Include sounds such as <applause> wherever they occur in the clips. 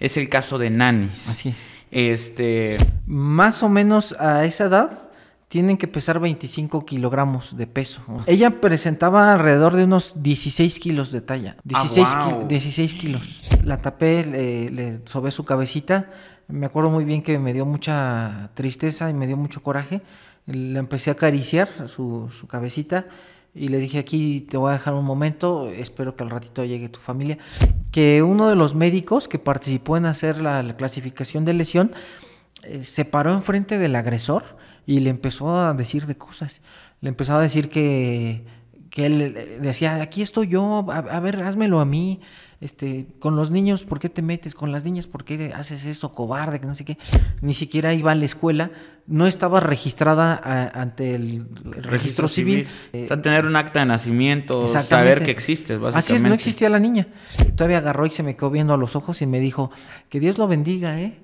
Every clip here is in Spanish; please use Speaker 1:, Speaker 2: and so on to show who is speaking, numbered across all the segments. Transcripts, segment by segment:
Speaker 1: Es el caso de Nanis. Así es. Este.
Speaker 2: Más o menos a esa edad tienen que pesar 25 kilogramos de peso. Ella presentaba alrededor de unos 16 kilos de talla. 16, ah, 16 kilos. La tapé, le, sobé su cabecita. Me acuerdo muy bien que me dio mucha tristeza y me dio mucho coraje. Le empecé a acariciar su, su cabecita y le dije aquí te voy a dejar un momento, espero que al ratito llegue tu familia, que uno de los médicos que participó en hacer la, clasificación de lesión eh, se paró enfrente del agresor y le empezó a decir de cosas, le empezó a decir que, que él eh, decía, aquí estoy yo, a, a ver, házmelo a mí, este, con los niños, ¿por qué te metes? Con las niñas, ¿por qué haces eso? Cobarde, que no sé qué. Ni siquiera iba a la escuela, no estaba registrada ante el registro, civil. o sea,
Speaker 1: tener un acta de nacimiento, saber que existes, básicamente. Así es, no existía
Speaker 2: la niña. Todavía agarró y se me quedó viendo a los ojos y me dijo, que Dios lo bendiga, ¿eh?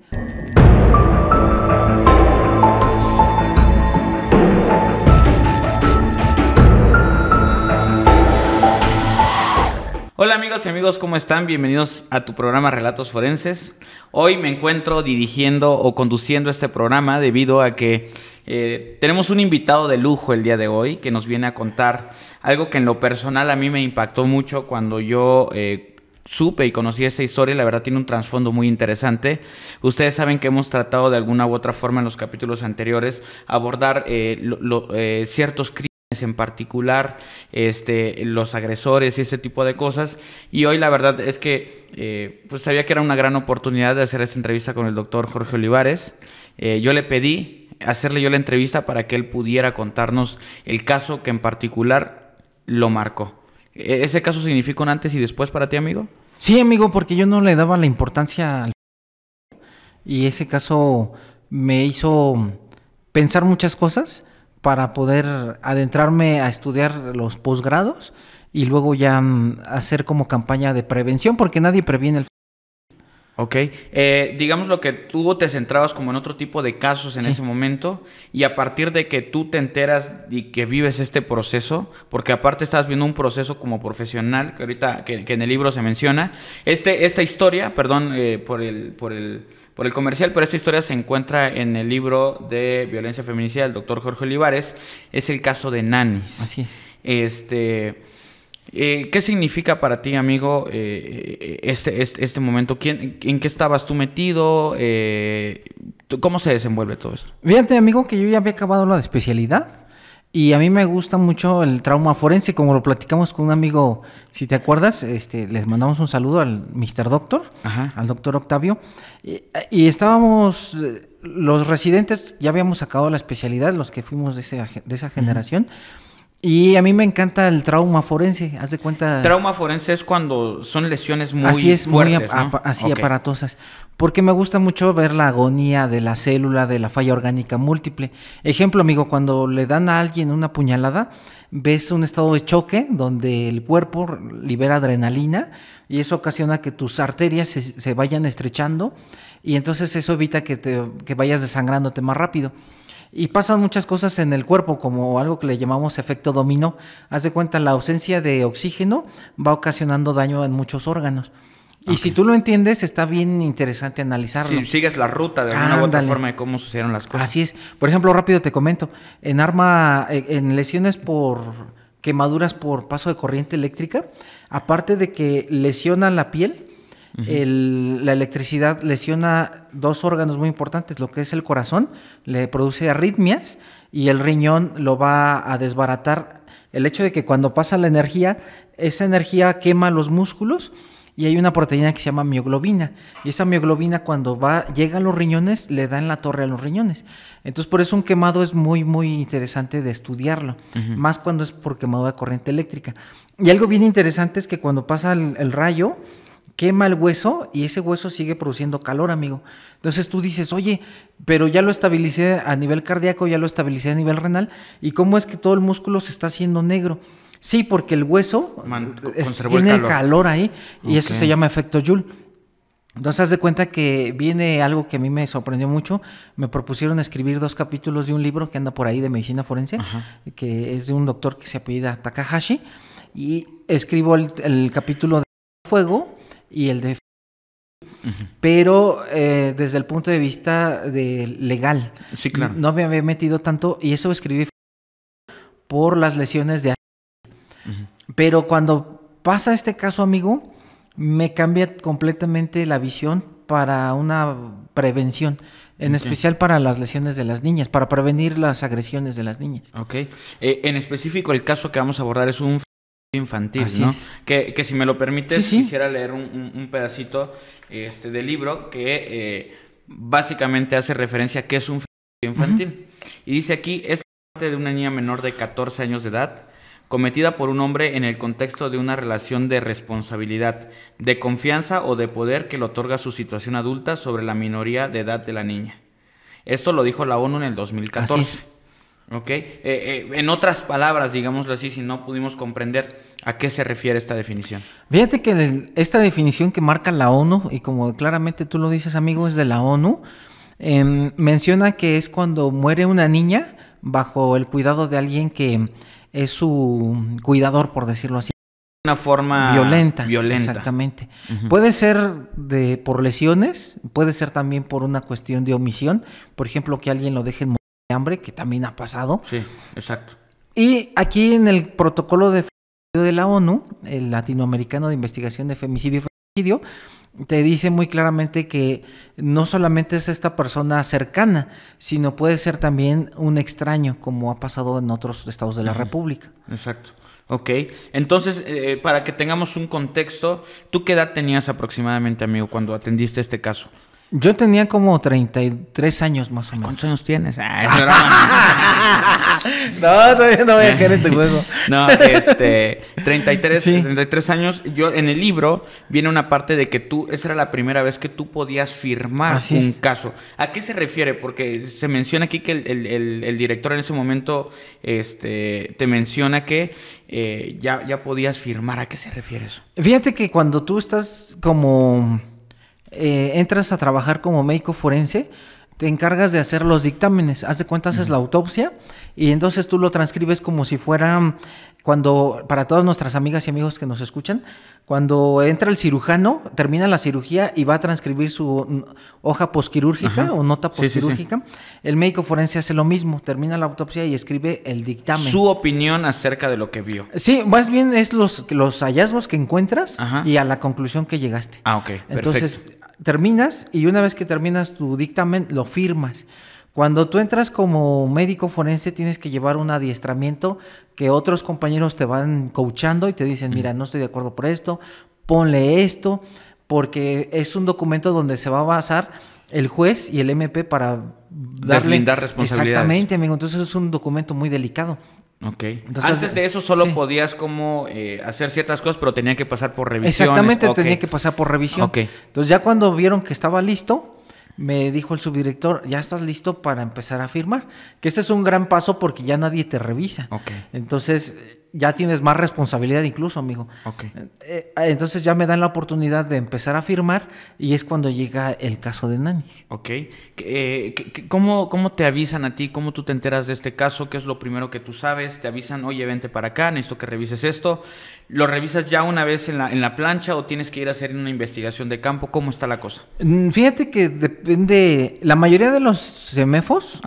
Speaker 1: Hola amigos y amigos, ¿cómo están? Bienvenidos a tu programa Relatos Forenses. Hoy me encuentro dirigiendo o conduciendo este programa debido a que eh, tenemos un invitado de lujo el día de hoy que nos viene a contar algo que en lo personal a mí me impactó mucho cuando yo... Eh, supe y conocí esa historia, la verdad tiene un trasfondo muy interesante. Ustedes saben que hemos tratado de alguna u otra forma en los capítulos anteriores abordar eh, ciertos crímenes en particular, este, los agresores y ese tipo de cosas. Y hoy la verdad es que eh, pues sabía que era una gran oportunidad de hacer esta entrevista con el doctor Jorge Olivares. Eh, yo le pedí hacerle yo la entrevista para que él pudiera contarnos el caso que en particular lo marcó. E, ¿Ese caso significó un antes y después para ti, amigo?
Speaker 2: Sí, amigo, porque yo no le daba la importancia al... Y ese caso me hizo pensar muchas cosas para poder adentrarme a estudiar los posgrados y luego ya mm, hacer como campaña de prevención, porque nadie previene el...
Speaker 1: Ok, eh, digamos lo que tú te centrabas como en otro tipo de casos en ese momento y a partir de que tú te enteras y que vives este proceso, porque aparte estás viendo un proceso como profesional que ahorita que, en el libro se menciona, este, esta historia, perdón eh, por el... Por el por el comercial, pero esta historia se encuentra en el libro de violencia feminicida del doctor Jorge Olivares. Es el caso de Nanis. Así es. Este. Eh, ¿Qué significa para ti, amigo, eh, eh, este, este, este, momento? ¿En qué estabas tú metido? ¿Cómo se desenvuelve todo esto?
Speaker 2: Fíjate, amigo, que yo ya había acabado la especialidad y a mí me gusta mucho el trauma forense, como lo platicamos con un amigo, si te acuerdas, este, les mandamos un saludo al Mr. Doctor, al doctor Octavio. Y, estábamos, eh, los residentes, ya habíamos sacado la especialidad, los que fuimos de, de esa generación. Y a mí me encanta el trauma forense, haz de cuenta. Trauma
Speaker 1: forense es cuando son lesiones muy así es, muy así aparatosas,
Speaker 2: porque me gusta mucho ver la agonía de la célula de la falla orgánica múltiple. Ejemplo, amigo, cuando le dan a alguien una puñalada, ves un estado de choque donde el cuerpo libera adrenalina y eso ocasiona que tus arterias se, vayan estrechando y entonces eso evita que te que vayas desangrándote más rápido y pasan muchas cosas en el cuerpo, como algo que le llamamos efecto dominó. Haz de cuenta, la ausencia de oxígeno va ocasionando daño en muchos órganos. Y si tú lo entiendes, está bien interesante analizarlo. Si sigues
Speaker 1: la ruta de alguna u forma de cómo sucedieron las cosas.
Speaker 2: Así es. Por ejemplo, rápido te comento, en arma, eh, en lesiones por quemaduras por paso de corriente eléctrica, aparte de que lesionan la piel, la electricidad lesiona dos órganos muy importantes, lo que es el corazón, le produce arritmias y el riñón lo va a desbaratar. El hecho de que cuando pasa la energía, esa energía quema los músculos y hay una proteína que se llama mioglobina. Y esa mioglobina cuando va, llega a los riñones, le da en la torre a los riñones. Entonces, por eso un quemado es muy, muy interesante de estudiarlo, más cuando es por quemado de corriente eléctrica. Y algo bien interesante es que cuando pasa el rayo, quema el hueso y ese hueso sigue produciendo calor, amigo. Entonces tú dices, oye, pero ya lo estabilicé a nivel cardíaco, ya lo estabilicé a nivel renal, ¿y cómo es que todo el músculo se está haciendo negro? Sí, porque el hueso eh, tiene calor. ahí y eso se llama efecto Joule. Entonces, haz de cuenta que viene algo que a mí me sorprendió mucho. Me propusieron escribir dos capítulos de un libro que anda por ahí de medicina forense, que es de un doctor que se apellida Takahashi. Y escribo el capítulo de fuego, y el de pero eh, desde el punto de vista de legal. Sí, claro. No me había metido tanto y eso escribí por las lesiones de... Pero cuando pasa este caso, amigo, me cambia completamente la visión para una prevención, en especial para las lesiones de las niñas, para prevenir las
Speaker 1: agresiones de las niñas. Ok. Eh, en específico, el caso que vamos a abordar es un infantil, Que, que, si me lo permites, quisiera leer un, un, pedacito este, del libro que eh, básicamente hace referencia a qué es un infantil. Y dice aquí, es la parte de una niña menor de 14 años de edad cometida por un hombre en el contexto de una relación de responsabilidad, de confianza o de poder que le otorga su situación adulta sobre la minoría de edad de la niña. Esto lo dijo la ONU en el 2014. ¿Ok? Eh, eh, en otras palabras, digámoslo así, si no pudimos comprender a qué se refiere esta definición.
Speaker 2: Fíjate que esta definición que marca la ONU, y como claramente tú lo dices, amigo, es de la ONU, em, menciona que es cuando muere una niña bajo el cuidado de alguien que es su cuidador, por decirlo así.
Speaker 1: Una forma violenta. Violenta. Exactamente.
Speaker 2: Puede ser de, por lesiones, puede ser también por una cuestión de omisión, por ejemplo, que alguien lo deje en hambre, que también ha pasado. Sí, exacto. Y aquí en el protocolo de de la ONU, el latinoamericano de investigación de femicidio y femicidio, te dice muy claramente que no solamente es esta persona cercana, sino puede ser también un extraño, como ha pasado en otros estados de la República.
Speaker 1: Exacto. Ok, entonces, eh, para que tengamos un contexto, ¿tú qué edad tenías aproximadamente, amigo, cuando atendiste este caso?
Speaker 2: Yo tenía como 33 años más o menos. ¿Cuántos años tienes?
Speaker 1: Ah, <laughs> no, no voy a caer en tu juego. <laughs> no, este, 33, 33 años. Yo en el libro viene una parte de que tú, esa era la primera vez que tú podías firmar un caso. ¿A qué se refiere? Porque se menciona aquí que el, director en ese momento este, te menciona que eh, ya, ya podías firmar. ¿A qué se refiere eso?
Speaker 2: Fíjate que cuando tú estás como eh, entras a trabajar como médico forense, te encargas de hacer los dictámenes, haz de cuenta haces la autopsia y entonces tú lo transcribes como si fuera mm, cuando, para todas nuestras amigas y amigos que nos escuchan, cuando entra el cirujano, termina la cirugía y va a transcribir su mm, hoja posquirúrgica o nota posquirúrgica, el médico forense hace lo mismo, termina la autopsia y escribe
Speaker 1: el dictamen. Su opinión acerca de lo que vio.
Speaker 2: Sí, más bien es los, los hallazgos que encuentras y a la conclusión que llegaste.
Speaker 1: Ah, ok. Entonces,
Speaker 2: terminas y una vez que terminas tu dictamen lo firmas. Cuando tú entras como médico forense tienes que llevar un adiestramiento que otros compañeros te van coachando y te dicen, mira, no estoy de acuerdo por esto, ponle esto, porque es un documento donde se va a basar el juez y el MP para darle... Deslindar responsabilidades. Exactamente, amigo. Entonces es un documento muy delicado. Antes
Speaker 1: de eso solo podías como eh, hacer ciertas cosas, pero tenía que pasar por revisión. Exactamente, tenía que pasar por revisión.
Speaker 2: Entonces ya cuando vieron que estaba listo, me dijo el subdirector, ya estás listo para empezar a firmar. Que este es un gran paso porque ya nadie te revisa. Entonces ya tienes más responsabilidad incluso, amigo. Okay. Eh, eh, entonces ya me dan la oportunidad de empezar a firmar y es cuando llega el caso de
Speaker 1: Nani. Ok. Eh, ¿cómo, ¿Cómo te avisan a ti? ¿Cómo tú te enteras de este caso? ¿Qué es lo primero que tú sabes? ¿Te avisan, oye, vente para acá, necesito que revises esto? ¿Lo revisas ya una vez en la, en la plancha o tienes que ir a hacer una investigación de campo? ¿Cómo está la cosa?
Speaker 2: Mm, fíjate que depende, la mayoría de los semefos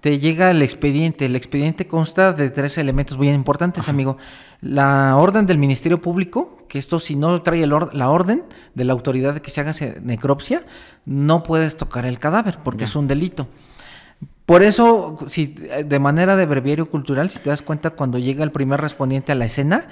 Speaker 2: te llega el expediente. El expediente consta de tres elementos muy importantes, amigo. La orden del Ministerio Público, que esto si no trae la orden de la autoridad de que se haga necropsia, no puedes tocar el cadáver porque es un delito. Por eso, si eh, de manera de breviario cultural, si te das cuenta, cuando llega el primer respondiente a la escena,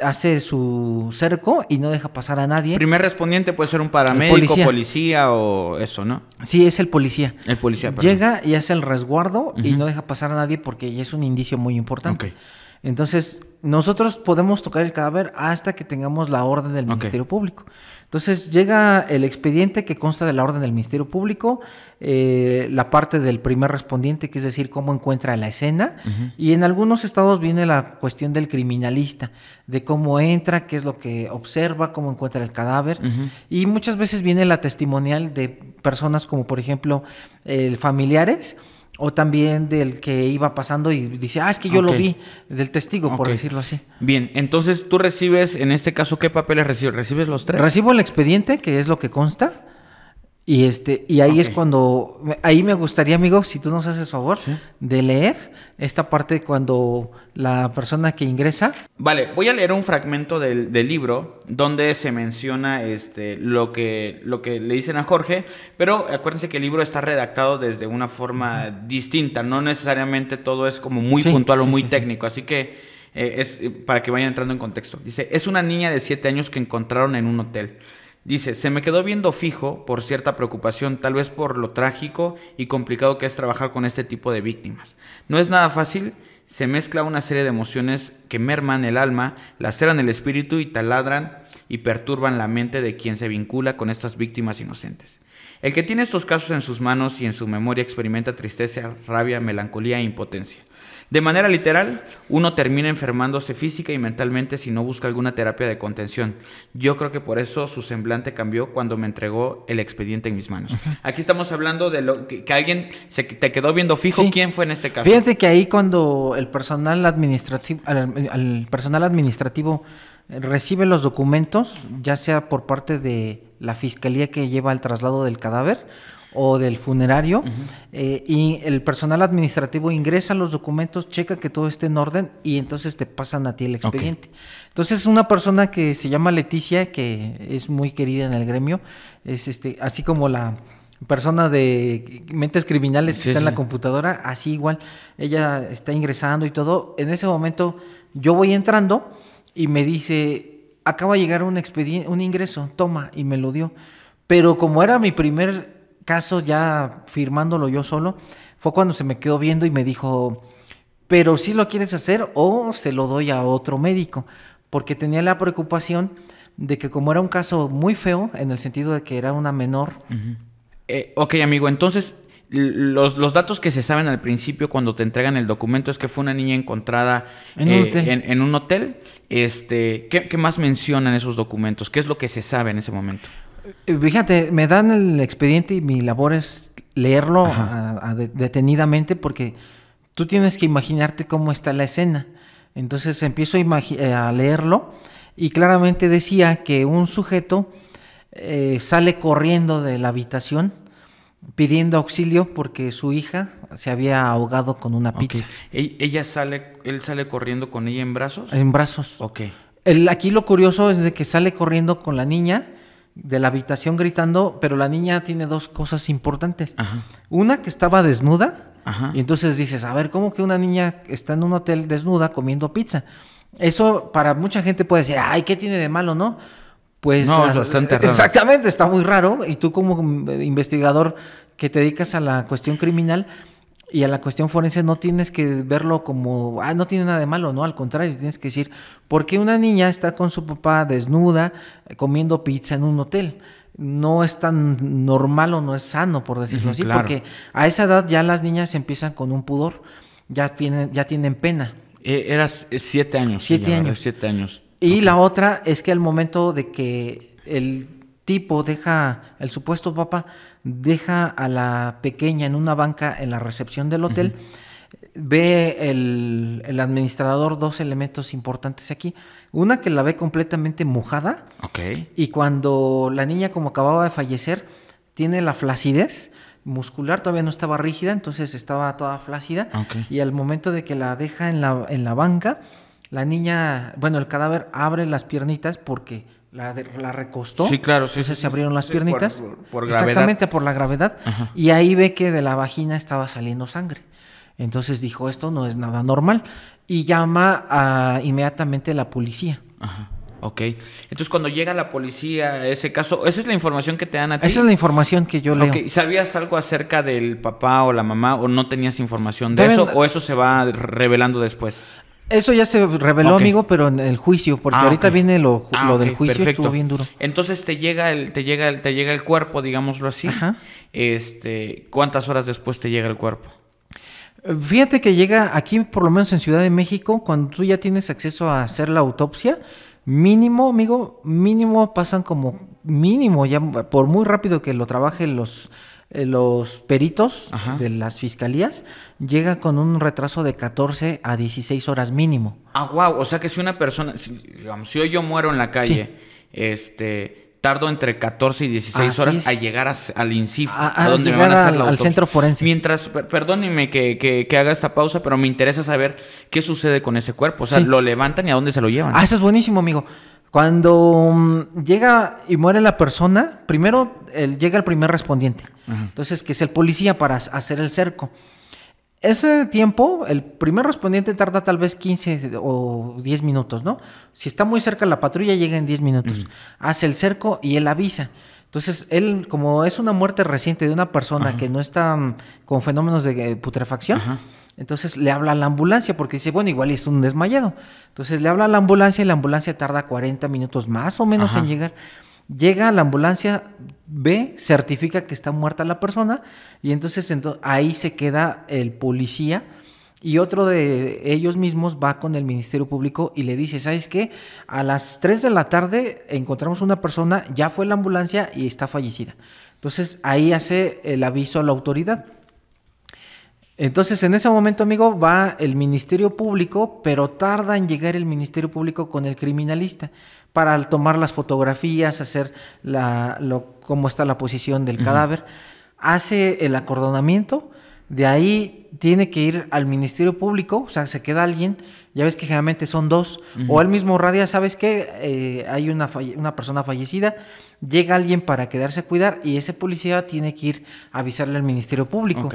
Speaker 2: hace su cerco y no deja pasar a nadie. El primer
Speaker 1: respondiente puede ser un paramédico, policía. o eso, ¿no? Sí, es el policía. El policía, Llega
Speaker 2: y hace el resguardo y no deja pasar a nadie porque es un indicio muy importante. Okay. Entonces, nosotros podemos tocar el cadáver hasta que tengamos la orden del Ministerio Público. Entonces llega el expediente que consta de la orden del Ministerio Público, eh, la parte del primer respondiente, que es decir, cómo encuentra la escena, y en algunos estados viene la cuestión del criminalista, de cómo entra, qué es lo que observa, cómo encuentra el cadáver, y muchas veces viene la testimonial de personas como por ejemplo familiares o también del que iba pasando y dice, ah, es que yo lo vi,
Speaker 1: del testigo, por decirlo así. Bien, entonces tú recibes, en este caso, ¿qué papeles recibes? ¿Recibes los tres? Recibo
Speaker 2: el expediente, que es lo que consta. Y este, y ahí es cuando, ahí me gustaría, amigo, si tú nos haces favor, de leer esta parte cuando la persona que ingresa.
Speaker 1: Vale, voy a leer un fragmento del, libro donde se menciona este, lo, que, lo que le dicen a Jorge, pero acuérdense que el libro está redactado desde una forma distinta, no necesariamente todo es como muy puntual o muy técnico, así que eh, es eh, para que vayan entrando en contexto. Dice, es una niña de siete años que encontraron en un hotel. Dice, se me quedó viendo fijo por cierta preocupación, tal vez por lo trágico y complicado que es trabajar con este tipo de víctimas. No es nada fácil, se mezcla una serie de emociones que merman el alma, laceran el espíritu y taladran y perturban la mente de quien se vincula con estas víctimas inocentes. El que tiene estos casos en sus manos y en su memoria experimenta tristeza, rabia, melancolía e impotencia. De manera literal, uno termina enfermándose física y mentalmente si no busca alguna terapia de contención. Yo creo que por eso su semblante cambió cuando me entregó el expediente en mis manos. Aquí estamos hablando de lo que, alguien se te quedó viendo fijo. ¿Quién fue en este caso? Fíjate que
Speaker 2: ahí cuando el personal administrativo, personal administrativo recibe los documentos, ya sea por parte de la fiscalía que lleva el traslado del cadáver o del funerario, eh, y el personal administrativo ingresa los documentos, checa que todo esté en orden y entonces te pasan a ti el expediente. Entonces una persona que se llama Leticia, que es muy querida en el gremio, es este, así como la persona de mentes criminales que está en la computadora, así igual, ella está ingresando y todo, en ese momento yo voy entrando, y me dice, acaba de llegar un, un ingreso, toma, y me lo dio. Pero como era mi primer caso ya firmándolo yo solo, fue cuando se me quedó viendo y me dijo, pero si lo quieres hacer o se lo doy a otro médico, porque tenía la preocupación de que como era un caso muy feo, en el sentido de que era una menor.
Speaker 1: Eh, ok, amigo, entonces los, datos que se saben al principio cuando te entregan el documento es que fue una niña encontrada en, eh, un, hotel. Este, ¿qué, más mencionan esos documentos? ¿Qué es lo que se sabe en ese momento?
Speaker 2: Eh, fíjate, me dan el expediente y mi labor es leerlo detenidamente porque tú tienes que imaginarte cómo está la escena. Entonces empiezo a, eh, leerlo y claramente decía que un sujeto sale corriendo de la habitación pidiendo auxilio porque su hija se había ahogado con una pizza.
Speaker 1: ¿E-, ella sale, él sale corriendo con ella en brazos. En brazos. Ok.
Speaker 2: El, aquí lo curioso es de que sale corriendo con la niña de la habitación gritando, pero la niña tiene dos cosas importantes. Una que estaba desnuda, y entonces dices, a ver, ¿cómo que una niña está en un hotel desnuda comiendo pizza? Eso para mucha gente puede decir, ay, ¿qué tiene de malo, no? Pues, no, es ah, bastante raro. Exactamente, está muy raro. Y tú como mm, investigador que te dedicas a la cuestión criminal y a la cuestión forense no tienes que verlo como, ah, no tiene nada de malo, no, al contrario, tienes que decir, ¿por qué una niña está con su papá desnuda eh, comiendo pizza en un hotel? no es tan normal o no es sano, por decirlo así, porque a esa edad ya las niñas empiezan con un pudor, ya tienen, ya tienen pena.
Speaker 1: E, eras eh, siete años. Siete años. Siete años.
Speaker 2: Y la otra es que al momento de que el tipo deja, el supuesto papá, deja a la pequeña en una banca en la recepción del hotel, ve el, el, administrador dos elementos importantes aquí. Una que la ve completamente mojada. Ok. Y cuando la niña como acababa de fallecer, tiene la flacidez muscular, todavía no estaba rígida, entonces estaba toda flácida. Y al momento de que la deja en la, en la banca, la niña, bueno, el cadáver abre las piernitas porque la, la recostó. Sí, claro, sí. Entonces se abrieron las piernitas. Por, exactamente por la gravedad. Y ahí ve que de la vagina estaba saliendo sangre. Entonces dijo, esto no es nada normal. Y llama a, inmediatamente a la policía. Ajá.
Speaker 1: Ok. Entonces, cuando llega la policía, ese caso, esa es la información que te dan a ti. Esa es la
Speaker 2: información que yo leo.
Speaker 1: ¿Sabías algo acerca del papá o la mamá o no tenías información de eso o eso se va revelando después?
Speaker 2: Eso ya se reveló, amigo, pero en el juicio, porque ah, ahorita viene lo, ah, del juicio, estuvo bien duro.
Speaker 1: Entonces te llega el, te llega el, te llega el cuerpo, digámoslo así. Este, ¿cuántas horas después te llega el cuerpo?
Speaker 2: Eh, fíjate que llega aquí, por lo menos en Ciudad de México, cuando tú ya tienes acceso a hacer la autopsia, mínimo, amigo, mínimo pasan como mínimo, ya por muy rápido que lo trabajen los eh, los peritos de las fiscalías llega con un retraso de 14 a 16 horas mínimo.
Speaker 1: Ah, wow, o sea que si una persona, si, digamos, si hoy yo muero en la calle, este tardo entre 14 y 16 horas a llegar al INCIF, a, donde van a hacer al, centro forense. Mientras, perdónenme que, que, haga esta pausa, pero me interesa saber qué sucede con ese cuerpo. O sea, lo levantan y a dónde se lo llevan. Ah, eso
Speaker 2: es buenísimo, amigo. Cuando mm, llega y muere la persona, primero llega el primer respondiente, entonces que es el policía para hacer el cerco. Ese tiempo, el primer respondiente tarda tal vez 15 o 10 minutos, ¿no? Si está muy cerca la patrulla, llega en 10 minutos. Hace el cerco y él avisa. Entonces, él, como es una muerte reciente de una persona que no está mm, con fenómenos de eh, putrefacción, entonces le habla a la ambulancia porque dice, bueno, igual es un desmayado. Entonces le habla a la ambulancia y la ambulancia tarda 40 minutos más o menos en llegar. Llega la ambulancia, ve, certifica que está muerta la persona y entonces ahí se queda el policía y otro de ellos mismos va con el Ministerio Público y le dice, ¿sabes qué? A las 3 de la tarde encontramos una persona, ya fue la ambulancia y está fallecida. Entonces ahí hace el aviso a la autoridad. Entonces, en ese momento, amigo, va el Ministerio Público, pero tarda en llegar el Ministerio Público con el criminalista para tomar las fotografías, hacer la, lo, cómo está la posición del cadáver. Hace el acordonamiento, de ahí tiene que ir al Ministerio Público, o sea, se queda alguien, ya ves que generalmente son dos, o al mismo radia, ¿sabes qué? Eh, hay una, una persona fallecida, llega alguien para quedarse a cuidar y ese policía tiene que ir a avisarle al Ministerio Público.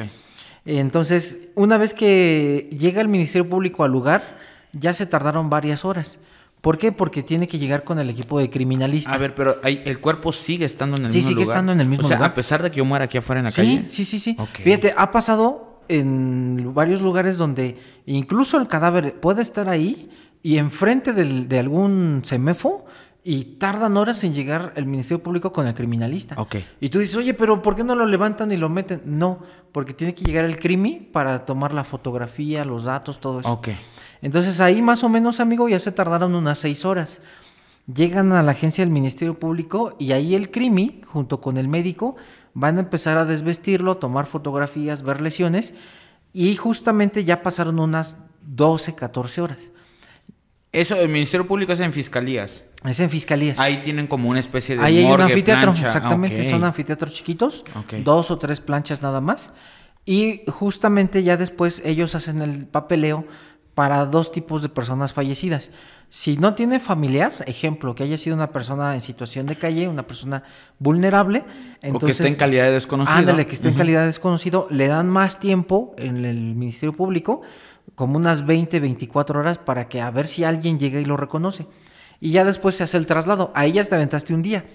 Speaker 2: Entonces, una vez que llega el Ministerio Público al lugar, ya se tardaron varias horas. ¿Por qué? Porque tiene que llegar con
Speaker 1: el equipo de criminalistas. A ver, pero hay, el cuerpo sigue estando en el mismo lugar. Sí, sigue estando en el mismo lugar. a pesar de que yo muera aquí afuera en la sí, calle. Sí, sí, sí.
Speaker 2: Fíjate, ha pasado en varios lugares donde incluso el cadáver puede estar ahí y enfrente de algún semefo y tardan horas en llegar el Ministerio Público con el criminalista. Ok. Y tú dices, oye, pero ¿por qué no lo levantan y lo meten? No, porque tiene que llegar el crimi para tomar la fotografía, los datos, todo eso. Ok. Entonces ahí más o menos, amigo, ya se tardaron unas seis horas. Llegan a la agencia del Ministerio Público y ahí el crimi, junto con el médico, van a empezar a desvestirlo, tomar fotografías, ver lesiones. Y justamente ya pasaron unas 12, 14 horas.
Speaker 1: Eso, el Ministerio Público es en fiscalías. Es en fiscalías. Ahí tienen como una especie de. Ahí morgue, un anfiteatro, ah, exactamente. Son
Speaker 2: anfiteatros chiquitos, dos o tres planchas nada más. Y justamente ya después ellos hacen el papeleo para dos tipos de personas fallecidas. Si no tiene familiar, ejemplo, que haya sido una persona en situación de calle, una persona vulnerable, entonces... O que esté en calidad de desconocido. Ándale, que esté en calidad de desconocido, le dan más tiempo en el Ministerio Público, como unas 20, 24 horas, para que a ver si alguien llega y lo reconoce y ya después se hace el traslado. Ahí ya te aventaste un día.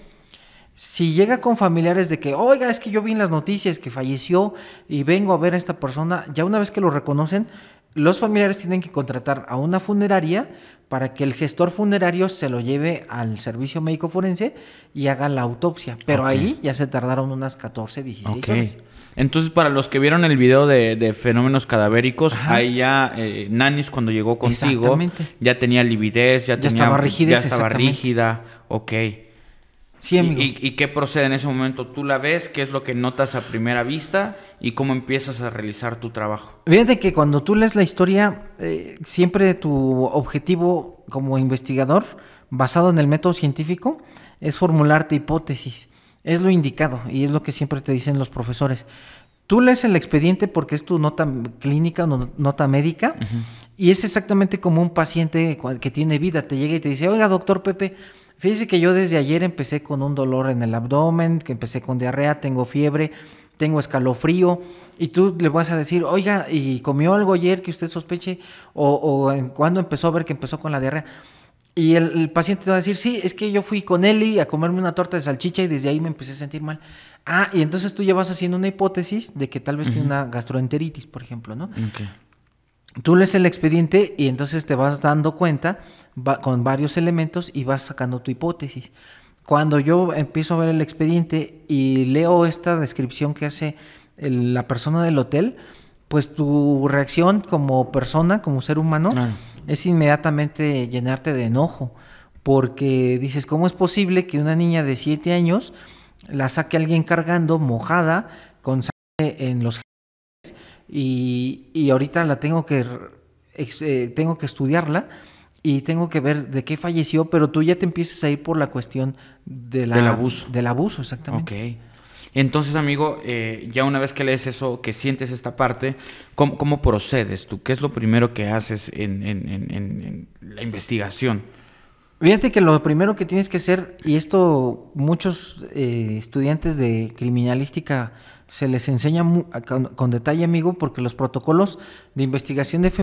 Speaker 2: Si llega con familiares de que, oiga, es que yo vi en las noticias que falleció y vengo a ver a esta persona, ya una vez que lo reconocen, los familiares tienen que contratar a una funeraria para que el gestor funerario se lo lleve al servicio médico forense y haga la autopsia. Pero ahí ya se tardaron unas 14, 16 horas.
Speaker 1: Entonces, para los que vieron el video de, fenómenos cadavéricos, ahí ya eh, Nanis cuando llegó contigo ya tenía lividez, ya, estaba Ya estaba rígida, ok. ¿Y, qué procede en ese momento? ¿Tú la ves? ¿Qué es lo que notas a primera vista? ¿Y cómo empiezas a realizar tu trabajo?
Speaker 2: Fíjate que cuando tú lees la historia, eh, siempre tu objetivo como investigador, basado en el método científico, es formularte hipótesis. Es lo indicado y es lo que siempre te dicen los profesores. Tú lees el expediente porque es tu nota clínica o nota médica y es exactamente como un paciente que tiene vida. Te llega y te dice, oiga, doctor Pepe, fíjese que yo desde ayer empecé con un dolor en el abdomen, que empecé con diarrea, tengo fiebre, tengo escalofrío. Y tú le vas a decir, oiga, ¿y comió algo ayer que usted sospeche? ¿O, o cuándo empezó a ver que empezó con la diarrea? Y el, paciente paciente va a decir, sí, es que yo fui con y a comerme una torta de salchicha y desde ahí me empecé a sentir mal. Ah, y entonces tú ya vas haciendo una hipótesis de que tal vez tiene una gastroenteritis, por ejemplo, ¿no? Okay. Tú lees el expediente y entonces te vas dando cuenta con varios elementos y vas sacando tu hipótesis. Cuando yo empiezo a ver el expediente y leo esta descripción que hace la persona del hotel, pues tu reacción como persona, como ser humano, es inmediatamente llenarte de enojo, porque dices, ¿cómo es posible que una niña de 7 años la saque alguien cargando mojada con sangre en los y, y ahorita la tengo que eh, tengo que estudiarla y tengo que ver de qué falleció, pero tú ya te empiezas a ir por la cuestión del abuso. Del abuso, exactamente.
Speaker 1: Entonces, amigo, eh, ya una vez que lees eso, que sientes esta parte, ¿cómo, procedes tú? ¿Qué es lo primero que haces en, la investigación?
Speaker 2: Fíjate que lo primero que tienes que hacer, y esto muchos eh, estudiantes de criminalística se les enseña con, detalle, amigo, porque los protocolos de investigación de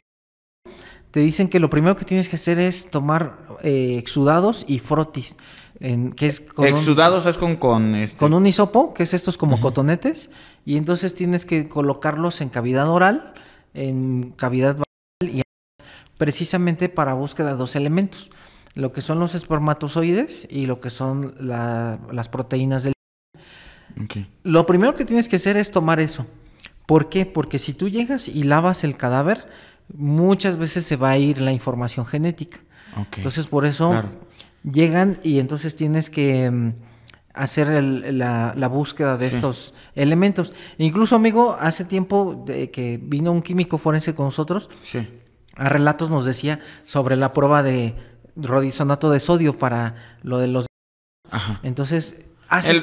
Speaker 2: te dicen que lo primero que tienes que hacer es tomar eh, exudados y frotis. En, que es Exudados
Speaker 1: es con con, este con un
Speaker 2: hisopo, que es estos como cotonetes, y entonces tienes que colocarlos en cavidad oral, en cavidad vaginal y precisamente para búsqueda de dos elementos, lo que son los espermatozoides y lo que son las proteínas del okay. Lo primero que tienes que hacer es tomar eso. ¿Por qué? Porque si tú llegas y lavas el cadáver, muchas veces se va a ir la información genética. Entonces, por eso Llegan y entonces tienes que mm, hacer la, búsqueda de estos elementos. Incluso, amigo, hace tiempo que vino un químico forense con nosotros, sí. a relatos nos decía sobre la prueba de rodisonato de sodio para lo de los... Ajá. Entonces...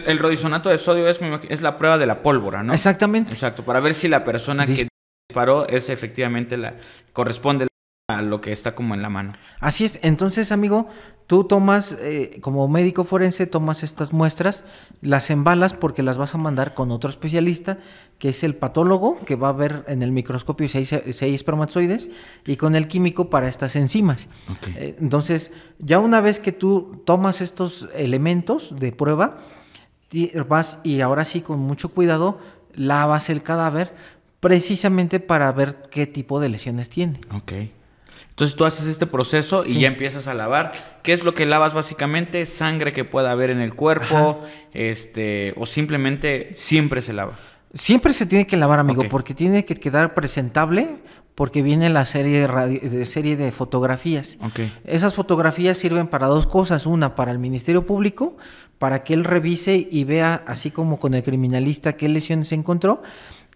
Speaker 1: El, rodisonato de sodio es, es la prueba de la pólvora, ¿no? Exactamente. Exacto, para ver si la persona que disparó es efectivamente la... corresponde a lo que está como en la mano.
Speaker 2: Así es, entonces amigo, tú tomas, eh, como médico forense, tomas estas muestras, las embalas porque las vas a mandar con otro especialista, que es el patólogo, que va a ver en el microscopio si hay, espermatozoides, y con el químico para estas enzimas. Eh, entonces, ya una vez que tú tomas estos elementos de prueba, vas y ahora sí con mucho cuidado lavas el cadáver precisamente para ver qué tipo de lesiones tiene.
Speaker 1: Entonces tú haces este proceso y ya empiezas a lavar. ¿Qué es lo que lavas básicamente? Sangre que pueda haber en el cuerpo, este, o simplemente siempre se lava.
Speaker 2: Siempre se tiene que lavar, amigo, porque tiene que quedar presentable, porque viene la serie de, serie de fotografías. Okay. Esas fotografías sirven para dos cosas. Una, para el Ministerio Público, para que él revise y vea, así como con el criminalista, qué lesiones encontró.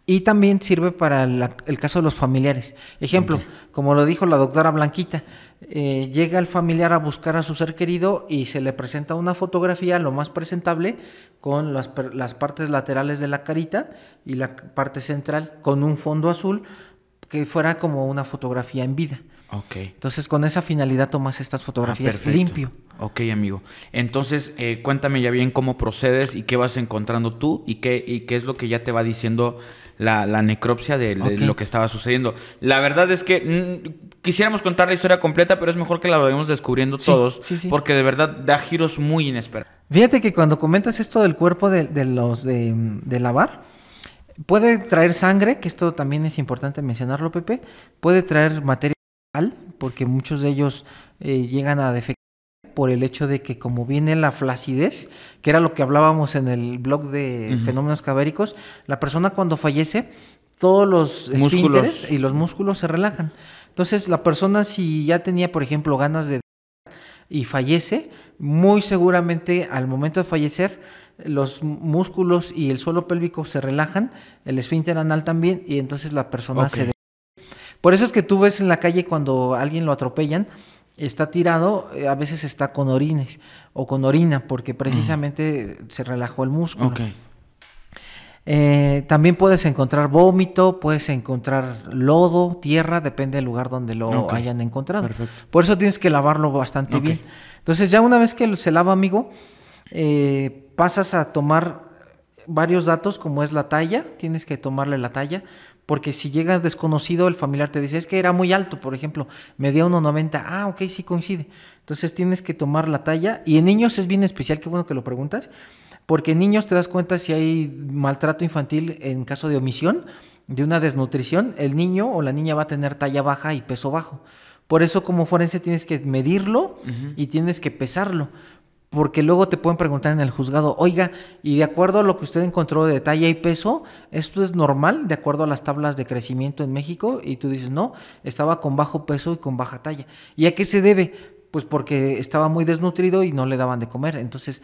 Speaker 2: Y también sirve para el caso de los familiares. Ejemplo, como lo dijo la doctora Blanquita, eh, llega el familiar a buscar a su ser querido y se le presenta una fotografía, lo más presentable, con las, las partes laterales de la carita y la parte central, con un fondo azul que fuera como una fotografía en vida. Ok. Entonces, con esa finalidad tomas estas fotografías ah, limpio.
Speaker 1: Ok, amigo. Entonces, eh, cuéntame ya bien cómo procedes y qué vas encontrando tú y qué, y qué es lo que ya te va diciendo la, necropsia de, lo que estaba sucediendo. La verdad es que mm, quisiéramos contar la historia completa, pero es mejor que la vayamos descubriendo todos, porque de verdad da giros muy inesperados.
Speaker 2: Fíjate que cuando comentas esto del cuerpo de, los de, lavar, puede traer sangre, que esto también es importante mencionarlo, Pepe, puede traer materia porque muchos de ellos eh, llegan a defectar por el hecho de que como viene la flacidez, que era lo que hablábamos en el blog de fenómenos cadavéricos, la persona cuando fallece, todos los músculos. y los músculos se relajan. Entonces la persona si ya tenía, por ejemplo, ganas de y fallece, muy seguramente al momento de fallecer los músculos y el suelo pélvico se relajan, el esfínter anal también y entonces la persona se... Por eso es que tú ves en la calle cuando alguien lo atropellan, está tirado, eh, a veces está con orines o con orina, porque mm. precisamente se relajó el músculo. Eh, también puedes encontrar vómito, puedes encontrar lodo, tierra, depende del lugar donde lo hayan encontrado. Por eso tienes que lavarlo bastante bien. Entonces ya una vez que se lava, amigo, eh, pasas a tomar varios datos como es la talla, tienes que tomarle la talla, porque si llega desconocido, el familiar te dice, es que era muy alto, por ejemplo, medía 1,90, ah, ok, sí coincide. Entonces tienes que tomar la talla, y en niños es bien especial, qué bueno que lo preguntas, porque en niños te das cuenta si hay maltrato infantil en caso de omisión, de una desnutrición, el niño o la niña va a tener talla baja y peso bajo. Por eso como forense tienes que medirlo y tienes que pesarlo, porque luego te pueden preguntar en el juzgado, oiga, y de acuerdo a lo que usted encontró de talla y peso, ¿esto es normal de acuerdo a las tablas de crecimiento en México? Y tú dices, no, estaba con bajo peso y con baja talla. ¿Y a qué se debe? Pues porque estaba muy desnutrido y no le daban de comer. Entonces,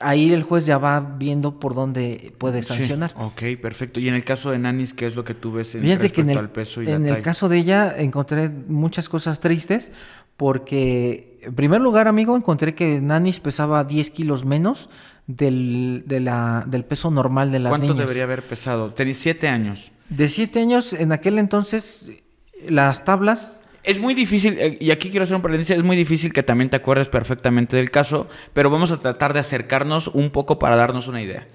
Speaker 2: ahí el juez ya va viendo por dónde puede sancionar.
Speaker 1: ok, perfecto. Y en el caso de Nanis, ¿qué es lo que tú ves en que en el, al peso y En el caso
Speaker 2: de ella encontré muchas cosas tristes porque en primer lugar, amigo, encontré que Nanis pesaba 10 kilos menos del, del peso normal de la ¿Cuánto niñas. ¿Cuánto debería haber
Speaker 1: pesado? Tenía 7 años. De 7 años, en aquel entonces, las tablas es muy difícil, eh, y aquí quiero hacer un paréntesis, es muy difícil que también te acuerdes perfectamente del caso, pero vamos a tratar de acercarnos un poco para darnos una idea.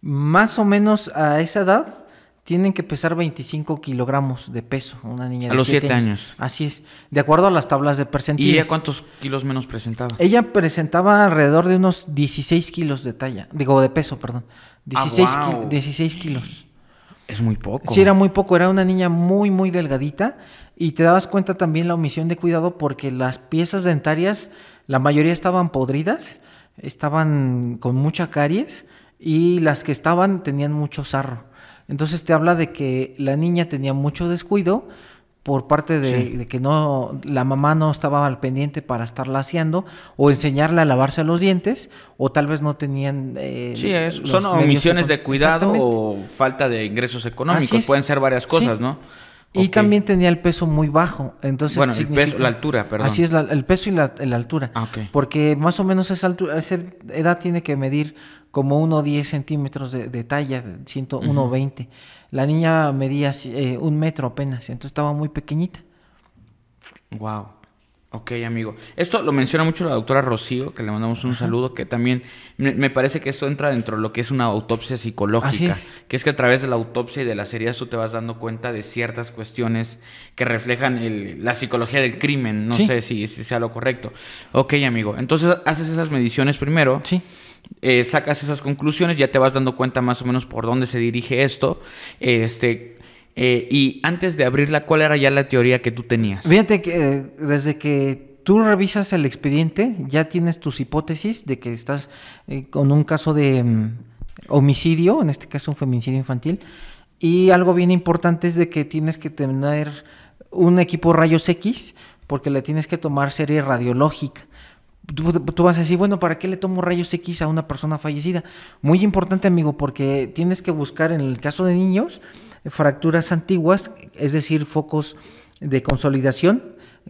Speaker 2: Más o menos a esa edad, tienen que pesar 25 kilogramos de peso, una niña de A los 7 años. Así es, de acuerdo a las tablas de percentiles. ¿Y ella cuántos
Speaker 1: kilos menos presentaba?
Speaker 2: Ella presentaba alrededor de unos 16 kilos de talla, digo, de peso, perdón. 16, ah, 16 kilos.
Speaker 1: Es muy poco. Sí, era
Speaker 2: muy poco, era una niña muy, muy delgadita y te dabas cuenta también la omisión de cuidado porque las piezas dentarias, la mayoría estaban podridas, estaban con mucha caries y las que estaban tenían mucho sarro. Entonces te habla de que la niña tenía mucho descuido por parte de, que no la mamá no estaba al pendiente para estarla haciendo o enseñarle a lavarse los dientes o tal vez no tenían eh, sí son omisiones
Speaker 1: de cuidado o falta de ingresos económicos pueden ser varias cosas no y también
Speaker 2: tenía el peso muy bajo. Entonces bueno, la altura, perdón. Así es, el peso y la, altura. Ah, Porque más o menos esa, altura, esa edad tiene que medir como diez centímetros de, talla, 1,20. uno veinte. La niña medía eh, un metro apenas, entonces estaba muy pequeñita.
Speaker 1: Wow. Ok, amigo. Esto lo menciona mucho la doctora Rocío, que le mandamos un saludo, que también me, parece que esto entra dentro de lo que es una autopsia psicológica, que es que a través de la autopsia y de las heridas tú te vas dando cuenta de ciertas cuestiones que reflejan la psicología del crimen, no sé si, sea lo correcto. Ok, amigo. Entonces haces esas mediciones primero. Sí. Eh, sacas esas conclusiones, ya te vas dando cuenta más o menos por dónde se dirige esto. Este, eh, y antes de abrirla, ¿cuál era ya la teoría que tú tenías?
Speaker 2: Fíjate que eh, desde que tú revisas el expediente, ya tienes tus hipótesis de que estás eh, con un caso de mm, homicidio, en este caso un feminicidio infantil, y algo bien importante es de que tienes que tener un equipo rayos X porque le tienes que tomar serie radiológica. Tú, tú, vas a decir, bueno, ¿para qué le tomo rayos X a una persona fallecida? Muy importante, amigo, porque tienes que buscar en el caso de niños fracturas antiguas, es decir, focos de consolidación,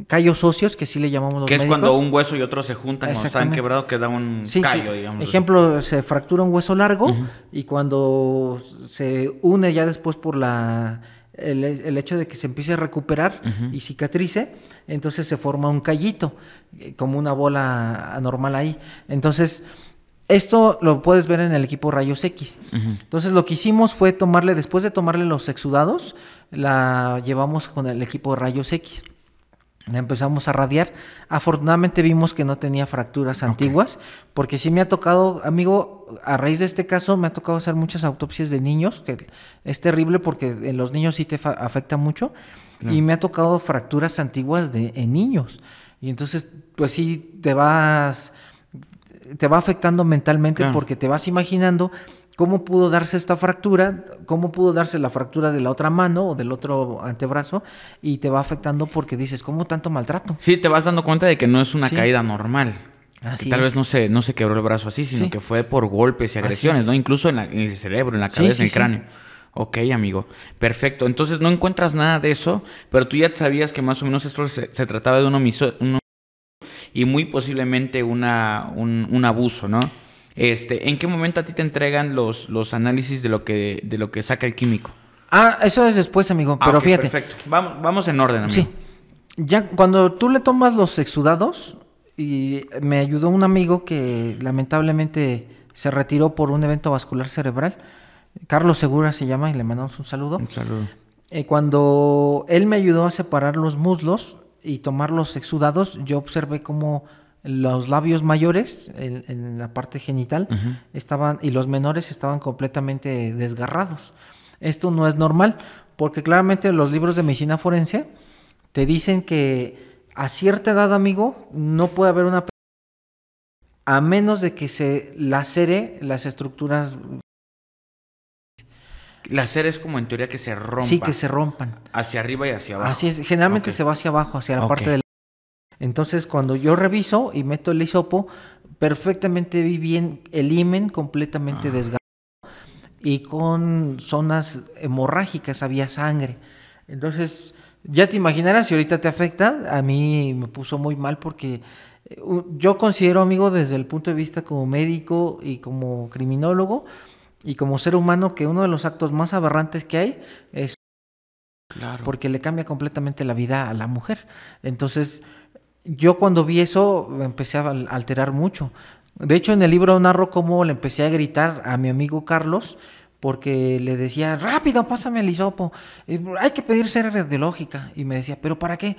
Speaker 2: callos óseos, que sí le llamamos los Que es cuando un hueso y otro se juntan, cuando están quebrados,
Speaker 1: queda un callo, digamos.
Speaker 2: Ejemplo, se fractura un hueso largo y cuando se une ya después por la el, hecho de que se empiece a recuperar y cicatrice, entonces se forma un callito, eh, como una bola anormal ahí. Entonces, esto lo puedes ver en el equipo Rayos X. Entonces lo que hicimos fue tomarle, después de tomarle los exudados, la llevamos con el equipo Rayos X. La empezamos a radiar. Afortunadamente vimos que no tenía fracturas antiguas, porque sí me ha tocado, amigo, a raíz de este caso me ha tocado hacer muchas autopsias de niños, que es terrible porque en los niños sí te afecta mucho, y me ha tocado fracturas antiguas de, en niños. Y entonces, pues sí, te vas te va afectando mentalmente porque te vas imaginando cómo pudo darse esta fractura, cómo pudo darse la fractura de la otra mano o del otro antebrazo y te va afectando porque dices, ¿cómo tanto maltrato?
Speaker 1: Sí, te vas dando cuenta de que no es una caída normal. Así tal vez no se, no se quebró el brazo así, sino que fue por golpes y agresiones, ¿no? Incluso en, el cerebro, en la cabeza, en el cráneo. Ok, amigo. Perfecto. Entonces no encuentras nada de eso, pero tú ya sabías que más o menos esto se, trataba de un omiso, y muy posiblemente una, un, abuso, ¿no? Este, ¿En qué momento a ti te entregan los, los análisis de lo, que, de lo que saca el químico?
Speaker 2: Ah, eso es después, amigo, pero ah, Perfecto,
Speaker 1: vamos, en orden, amigo. Sí.
Speaker 2: Ya cuando tú le tomas los exudados, y me ayudó un amigo que lamentablemente se retiró por un evento vascular cerebral. Carlos Segura se llama y le mandamos un saludo. Un saludo. Eh, cuando él me ayudó a separar los muslos, y tomar los exudados, yo observé como los labios mayores en, la parte genital estaban y los menores estaban completamente desgarrados. Esto no es normal porque claramente los libros de medicina forense te dicen que a cierta edad, amigo, no puede haber una a menos de que se lacere las estructuras
Speaker 1: las es como en teoría que se rompan. Sí, que se rompan. Hacia arriba y hacia abajo. Así es,
Speaker 2: generalmente se va hacia abajo, hacia la parte del... Entonces cuando yo reviso y meto el hisopo, perfectamente vi bien el himen completamente ah. desgarrado y con zonas hemorrágicas, había sangre. Entonces, ya te imaginarás si ahorita te afecta, a mí me puso muy mal porque eh, yo considero, amigo, desde el punto de vista como médico y como criminólogo, y como ser humano que uno de los actos más aberrantes que hay es porque le cambia completamente la vida a la mujer. Entonces, yo cuando vi eso empecé a alterar mucho. De hecho, en el libro narro cómo le empecé a gritar a mi amigo Carlos porque le decía, rápido, pásame el hisopo, eh, hay que pedir ser lógica. Y me decía, ¿pero para qué?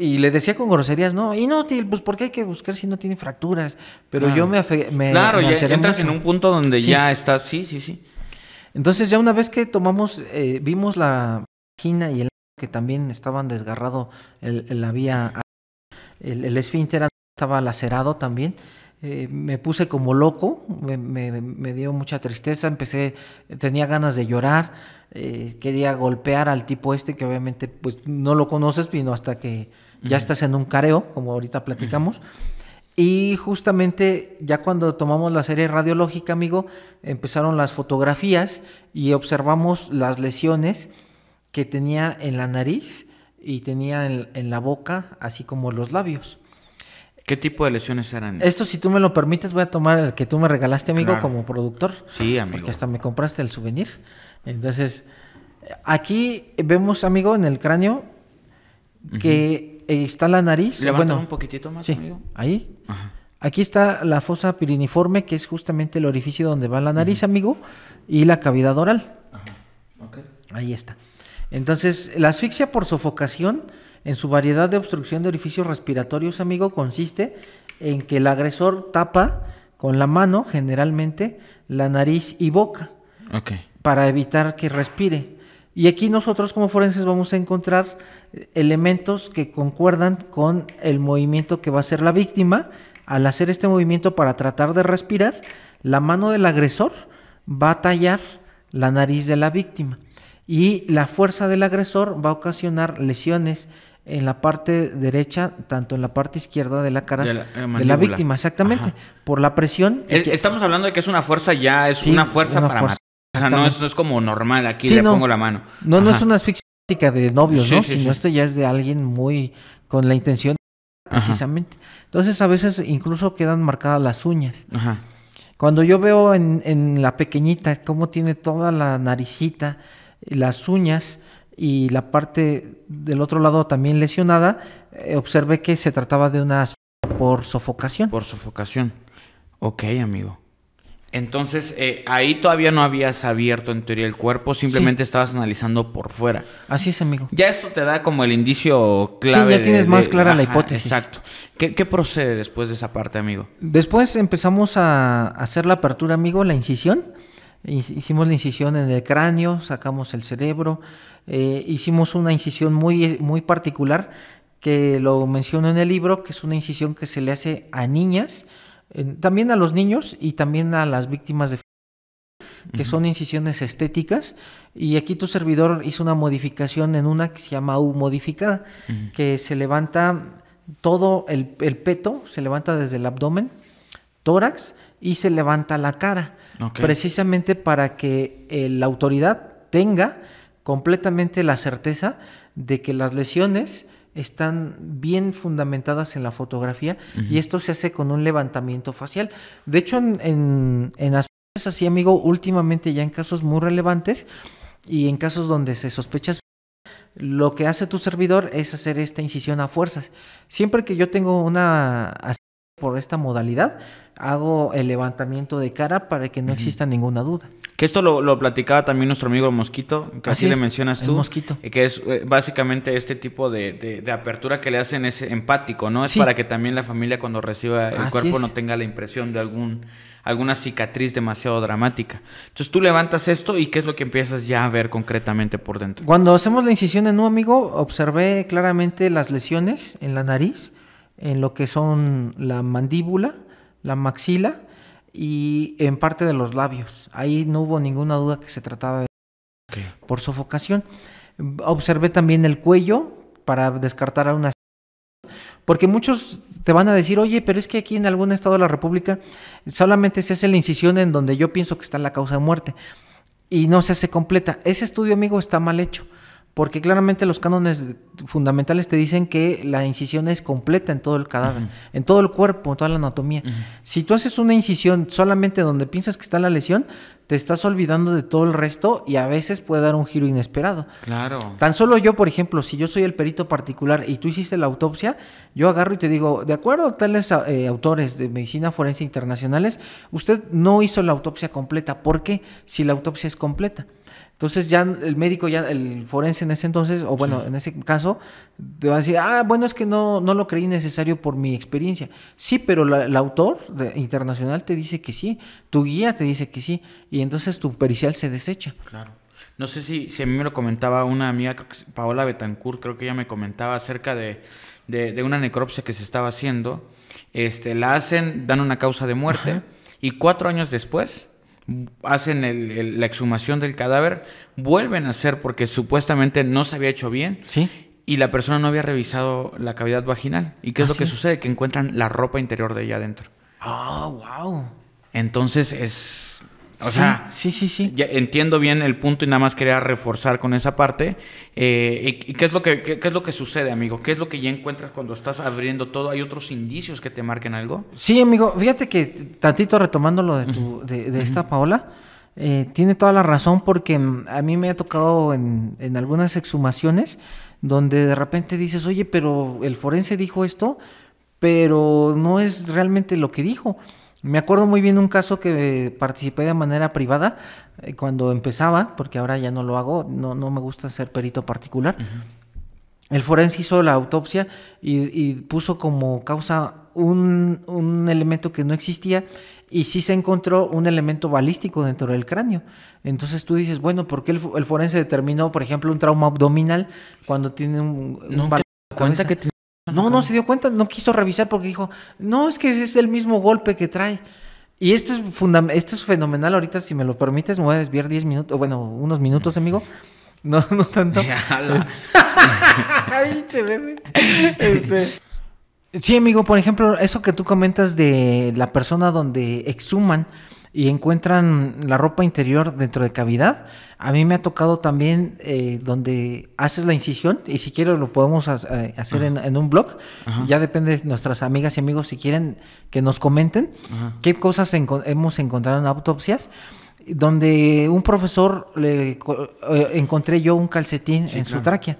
Speaker 2: Y le decía con groserías, no, inútil, pues porque hay que buscar si no tiene fracturas. Pero yo me, me Claro, ya entras en un punto donde ya
Speaker 1: estás, sí, sí, sí.
Speaker 2: Entonces ya una vez que tomamos, eh, vimos la vagina y el que también estaban desgarrado el, la vía, el, el, esfínter estaba lacerado también. Eh, me puse como loco, me, me, dio mucha tristeza, empecé, tenía ganas de llorar, eh, quería golpear al tipo este que obviamente pues no lo conoces, sino hasta que ya estás en un careo, como ahorita platicamos. Y justamente ya cuando tomamos la serie radiológica, amigo, empezaron las fotografías y observamos las lesiones que tenía en la nariz y tenía en, la boca, así como los labios.
Speaker 1: ¿Qué tipo de lesiones eran? Esto,
Speaker 2: si tú me lo permites, voy a tomar el que tú me regalaste, amigo, como productor. Sí, amigo. Porque hasta me compraste el souvenir. Entonces, aquí vemos, amigo, en el cráneo que eh, está la nariz. un poquitito más, sí, Ahí. Aquí está la fosa piriniforme, que es justamente el orificio donde va la nariz, amigo, y la cavidad oral. Ajá. Ahí está. Entonces, la asfixia por sofocación, en su variedad de obstrucción de orificios respiratorios, amigo, consiste en que el agresor tapa con la mano, generalmente, la nariz y boca. Para evitar que respire. Y aquí nosotros como forenses vamos a encontrar eh, elementos que concuerdan con el movimiento que va a hacer la víctima. Al hacer este movimiento para tratar de respirar, la mano del agresor va a tallar la nariz de la víctima y la fuerza del agresor va a ocasionar lesiones en la parte derecha, tanto en la parte izquierda de la cara de la, eh, víctima, exactamente, por la
Speaker 1: presión. Eh, estamos hablando de que es una fuerza ya, es una fuerza para fuerza o sea, no esto es, como normal, aquí le pongo la mano. No, no es una
Speaker 2: asfixia de novios, ¿no? Sino esto ya es de alguien muy con la intención precisamente. Entonces a veces incluso quedan marcadas las uñas. Ajá. Cuando yo veo en, la pequeñita cómo tiene toda la naricita, las uñas y la parte del otro lado también lesionada, eh, observé que se trataba de una por sofocación. Por sofocación.
Speaker 1: Ok, amigo. Entonces, eh, ahí todavía no habías abierto en teoría el cuerpo, simplemente estabas analizando por fuera. Así es, amigo. Ya esto te da como el indicio clave. Sí, ya tienes más clara la hipótesis. Exacto. ¿Qué, procede después de esa parte, amigo?
Speaker 2: Después empezamos a hacer la apertura, amigo, la incisión. Hicimos la incisión en el cráneo, sacamos el cerebro, eh, hicimos una incisión muy, muy particular que lo menciono en el libro, que es una incisión que se le hace a niñas también a los niños y también a las víctimas de que son incisiones estéticas y aquí tu servidor hizo una modificación en una que se llama U modificada, que se levanta todo el, peto, se levanta desde el abdomen, tórax y se levanta la cara, precisamente para que la autoridad tenga completamente la certeza de que las lesiones están bien fundamentadas en la fotografía y esto se hace con un levantamiento facial. De hecho, en, en, aspectos así, amigo, últimamente ya en casos muy relevantes y en casos donde se sospecha, lo que hace tu servidor es hacer esta incisión a fuerzas. Siempre que yo tengo una por esta modalidad, hago el levantamiento de cara para que no exista ninguna duda.
Speaker 1: Que esto lo, platicaba también nuestro amigo Mosquito, que así, le mencionas tú. El mosquito. Que es eh, básicamente este tipo de, apertura que le hacen es empático, ¿no? Es para que también la familia cuando reciba el cuerpo no tenga la impresión de algún alguna cicatriz demasiado dramática. Entonces tú levantas esto y qué es lo que empiezas ya a ver concretamente por dentro. Cuando
Speaker 2: hacemos la incisión en un amigo, observé claramente las lesiones en la nariz en lo que son la mandíbula, la maxila y en parte de los labios. Ahí no hubo ninguna duda que se trataba de por sofocación. Observé también el cuello para descartar a una porque muchos te van a decir, oye, pero es que aquí en algún estado de la República solamente se hace la incisión en donde yo pienso que está la causa de muerte y no se hace completa. Ese estudio, amigo, está mal hecho porque claramente los cánones fundamentales te dicen que la incisión es completa en todo el cadáver, en todo el cuerpo, en toda la anatomía. Si tú haces una incisión solamente donde piensas que está la lesión, te estás olvidando de todo el resto y a veces puede dar un giro inesperado. Claro. Tan solo yo, por ejemplo, si yo soy el perito particular y tú hiciste la autopsia, yo agarro y te digo, de acuerdo a tales eh, autores de medicina forense internacionales, usted no hizo la autopsia completa. ¿Por qué? Si la autopsia es completa. Entonces ya el médico, ya el forense en ese entonces, o bueno, en ese caso, te va a decir, ah, bueno, es que no, lo creí necesario por mi experiencia. Sí, pero el autor internacional te dice que sí, tu guía te dice que sí, y entonces tu pericial se desecha.
Speaker 1: Claro. No sé si, si a mí me lo comentaba una amiga, Paola Betancourt, creo que ella me comentaba acerca de, una necropsia que se estaba haciendo. Este, la hacen, dan una causa de muerte, y cuatro años después hacen la exhumación del cadáver, vuelven a hacer porque supuestamente no se había hecho bien. Sí. Y la persona no había revisado la cavidad vaginal. ¿Y qué es ah, lo que sucede? Que encuentran la ropa interior de ella adentro. Ah, wow. Entonces es o sea, sí, sí, entiendo bien el punto y nada más quería reforzar con esa parte. Eh, y, qué es lo que qué, es lo que sucede, amigo? ¿Qué es lo que ya encuentras cuando estás abriendo todo? ¿Hay otros indicios que te marquen algo?
Speaker 2: Sí, amigo. Fíjate que tantito retomando lo de, tu, de, esta Paola, eh, tiene toda la razón porque a mí me ha tocado en, en algunas exhumaciones donde de repente dices, oye, pero el forense dijo esto, pero no es realmente lo que dijo. Me acuerdo muy bien un caso que eh, participé de manera privada eh, cuando empezaba, porque ahora ya no lo hago, no, no me gusta ser perito particular. El forense hizo la autopsia y, puso como causa un, un, elemento que no existía y sí se encontró un elemento balístico dentro del cráneo. Entonces tú dices, bueno, ¿por qué el, forense determinó, por ejemplo, un trauma abdominal cuando tiene un... un cuenta que no, no se dio cuenta, no quiso revisar porque dijo, no, es que es el mismo golpe que trae. Y esto es, esto es fenomenal. Ahorita, si me lo permites, me voy a desviar 10 minutos, bueno, unos minutos, amigo. No, <laughs> no tanto. <laughs> Ay, este. Sí, amigo, por ejemplo, eso que tú comentas de la persona donde exhuman, y encuentran la ropa interior dentro de cavidad. A mí me ha tocado también eh, donde haces la incisión y si quieres lo podemos eh, hacer en, un blog. Ya depende de nuestras amigas y amigos si quieren que nos comenten qué cosas hemos encontrado en autopsias donde un profesor le eh, encontré yo un calcetín en su tráquea.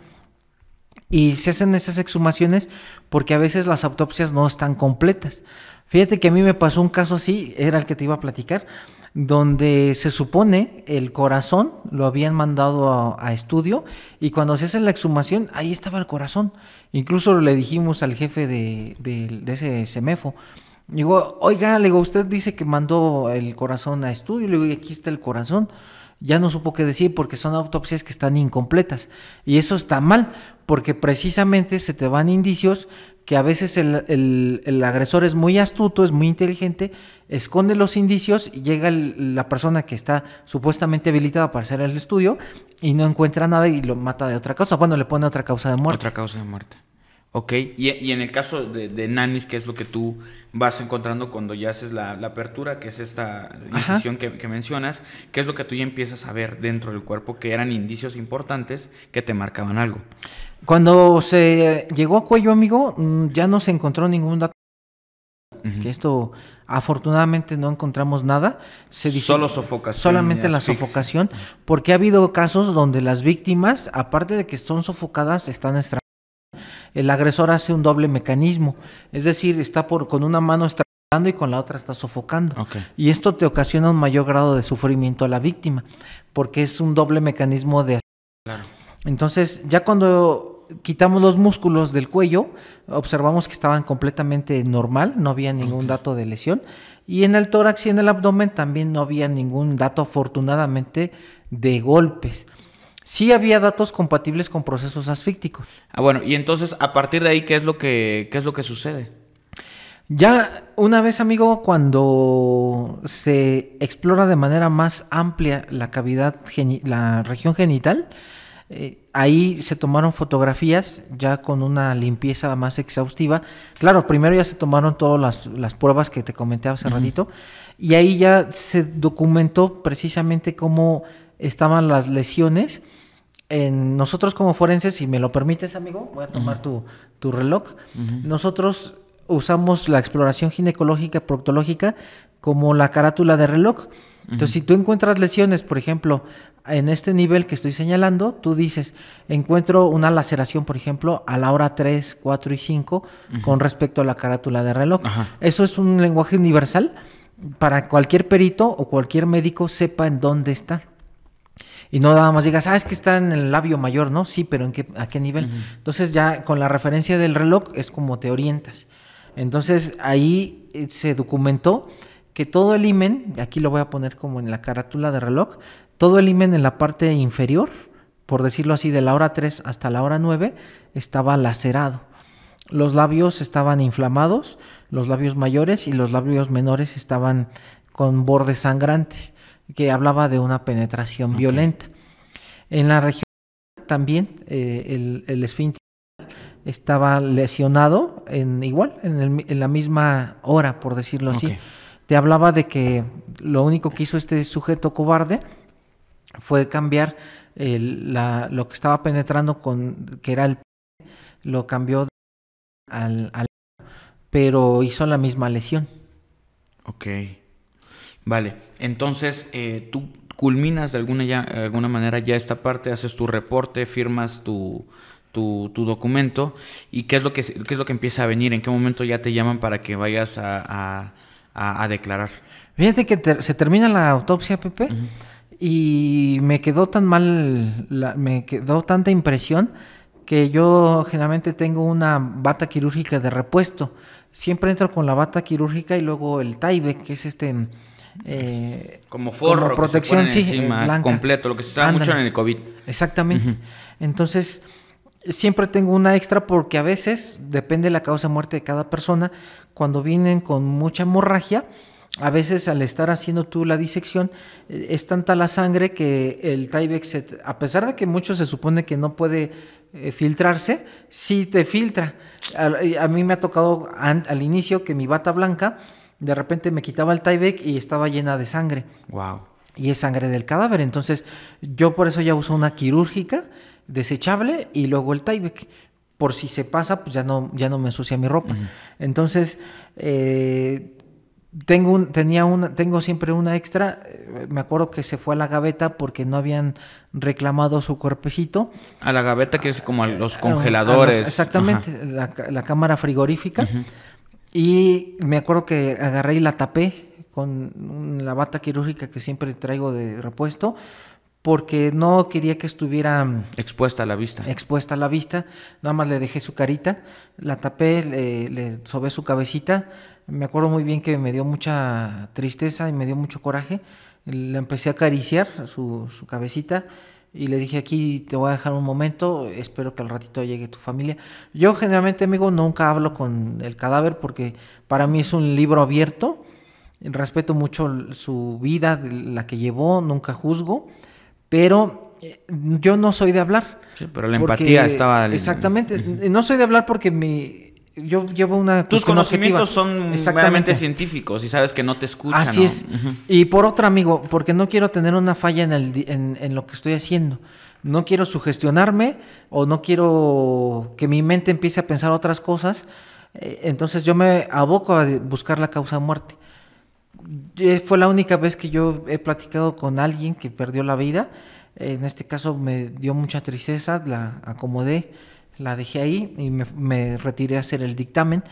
Speaker 2: Y se hacen esas exhumaciones porque a veces las autopsias no están completas. Fíjate que a mí me pasó un caso así, era el que te iba a platicar, donde se supone el corazón lo habían mandado a, estudio y cuando se hace la exhumación, ahí estaba el corazón. Incluso le dijimos al jefe de, ese semefo, digo, oiga, le digo, usted dice que mandó el corazón a estudio, le digo, y aquí está el corazón ya no supo qué decir porque son autopsias que están incompletas. Y eso está mal, porque precisamente se te van indicios que a veces el, el, el agresor es muy astuto, es muy inteligente, esconde los indicios y llega la persona que está supuestamente habilitada para hacer el estudio y no encuentra nada y lo mata de otra causa. Bueno, le pone otra causa de muerte. Otra causa de muerte.
Speaker 1: Ok, y, en el caso de, de, nanis, ¿qué es lo que tú vas encontrando cuando ya haces la, apertura, que es esta incisión que, mencionas? ¿Qué es lo que tú ya empiezas a ver dentro del cuerpo que eran indicios importantes que te marcaban algo?
Speaker 2: Cuando se llegó a cuello, amigo, mm, ya no se encontró ningún dato. Que esto, afortunadamente, no encontramos nada. Solo
Speaker 1: sofocación. Solamente la sofocación,
Speaker 2: porque ha habido casos donde las víctimas, aparte de que son sofocadas, están estranguladas el agresor hace un doble mecanismo, es decir, está por, con una mano estrangulando y con la otra está sofocando. Y esto te ocasiona un mayor grado de sufrimiento a la víctima, porque es un doble mecanismo de... Claro. Entonces, ya cuando quitamos los músculos del cuello, observamos que estaban completamente normal, no había ningún dato de lesión, y en el tórax y en el abdomen también no había ningún dato afortunadamente de golpes sí había datos compatibles con procesos asfícticos.
Speaker 1: Ah, bueno, y entonces a partir de ahí, ¿qué es lo que, es lo que sucede?
Speaker 2: Ya una vez, amigo, cuando se explora de manera más amplia la cavidad, la región genital, eh, ahí se tomaron fotografías ya con una limpieza más exhaustiva. Claro, primero ya se tomaron todas las, pruebas que te comenté hace ratito y ahí ya se documentó precisamente cómo estaban las lesiones nosotros como forenses, si me lo permites, amigo, voy a tomar tu, reloj. Nosotros usamos la exploración ginecológica, proctológica, como la carátula de reloj. Entonces, si tú encuentras lesiones, por ejemplo, en este nivel que estoy señalando, tú dices, encuentro una laceración, por ejemplo, a la hora 3, 4 y 5 con respecto a la carátula de reloj. Eso es un lenguaje universal para cualquier perito o cualquier médico sepa en dónde está y no nada más digas, ah, es que está en el labio mayor, ¿no? Sí, pero ¿en qué, ¿a qué nivel? Entonces ya con la referencia del reloj es como te orientas. Entonces ahí eh, se documentó que todo el imen, aquí lo voy a poner como en la carátula de reloj, todo el imen en la parte inferior, por decirlo así, de la hora 3 hasta la hora 9, estaba lacerado. Los labios estaban inflamados, los labios mayores y los labios menores estaban con bordes sangrantes que hablaba de una penetración violenta. En la región también eh, el, el esfínter estaba lesionado en igual, en, el, en, la misma hora, por decirlo así. Te hablaba de que lo único que hizo este sujeto cobarde fue cambiar lo que estaba penetrando con que era el lo cambió al, al pero hizo la misma lesión.
Speaker 1: Ok. Vale, entonces eh, tú culminas de alguna, ya, alguna manera ya esta parte, haces tu reporte, firmas tu, tu, documento y qué es, lo que, qué es lo que empieza a venir, en qué momento ya te llaman para que vayas a, declarar.
Speaker 2: Fíjate que se termina la autopsia, Pepe, y me quedó tan mal, me quedó tanta impresión que yo generalmente tengo una bata quirúrgica de repuesto. Siempre entro con la bata quirúrgica y luego el Taibe, que es este eh, como forro, protección, sí, encima, eh, completo, lo que se usa mucho en el COVID. Exactamente. Entonces, siempre tengo una extra porque a veces, depende la causa de muerte de cada persona, cuando vienen con mucha hemorragia, a veces al estar haciendo tú la disección, eh, es tanta la sangre que el Tyvek a pesar de que muchos se supone que no puede filtrarse, sí te filtra. A, mí me ha tocado al inicio que mi bata blanca de repente me quitaba el Tyvek y estaba llena de sangre. Wow. Y es sangre del cadáver. Entonces, yo por eso ya uso una quirúrgica desechable y luego el Tyvek. Por si se pasa, pues ya no, ya no me ensucia mi ropa. Entonces, eh, tengo, un, tenía una, tengo siempre una extra. Eh, me acuerdo que se fue a la gaveta porque no habían reclamado su cuerpecito.
Speaker 1: A la gaveta, que es como a los congeladores. exactamente,
Speaker 2: la, cámara frigorífica. Y me acuerdo que agarré y la tapé con la bata quirúrgica que siempre traigo de repuesto porque no quería que estuviera mm,
Speaker 1: expuesta a la vista.
Speaker 2: Expuesta a la vista, nada más le dejé su carita, la tapé, le, sobé su cabecita. Me acuerdo muy bien que me dio mucha tristeza y me dio mucho coraje. Le empecé a acariciar su cabecita y le dije aquí te voy a dejar un momento, espero que al ratito llegue tu familia. Yo generalmente, amigo, nunca hablo con el cadáver porque para mí es un libro abierto, respeto mucho su vida, la que llevó, nunca juzgo, pero eh, yo no soy de hablar.
Speaker 1: Sí, pero la empatía estaba... Exactamente,
Speaker 2: no soy de hablar porque mi yo llevo una... Tus conocimientos son exactamente
Speaker 1: científicos y sabes que no te escuchan. Así es.
Speaker 2: Y por otro, amigo, porque no quiero tener una falla en, en, en lo que estoy haciendo. No quiero sugestionarme o no quiero que mi mente empiece a pensar otras cosas. Eh, entonces yo me aboco a buscar la causa de muerte. Eh, fue la única vez que yo he platicado con alguien que perdió la vida. En este caso me dio mucha tristeza, la acomodé la dejé ahí y me, retiré a hacer el dictamen.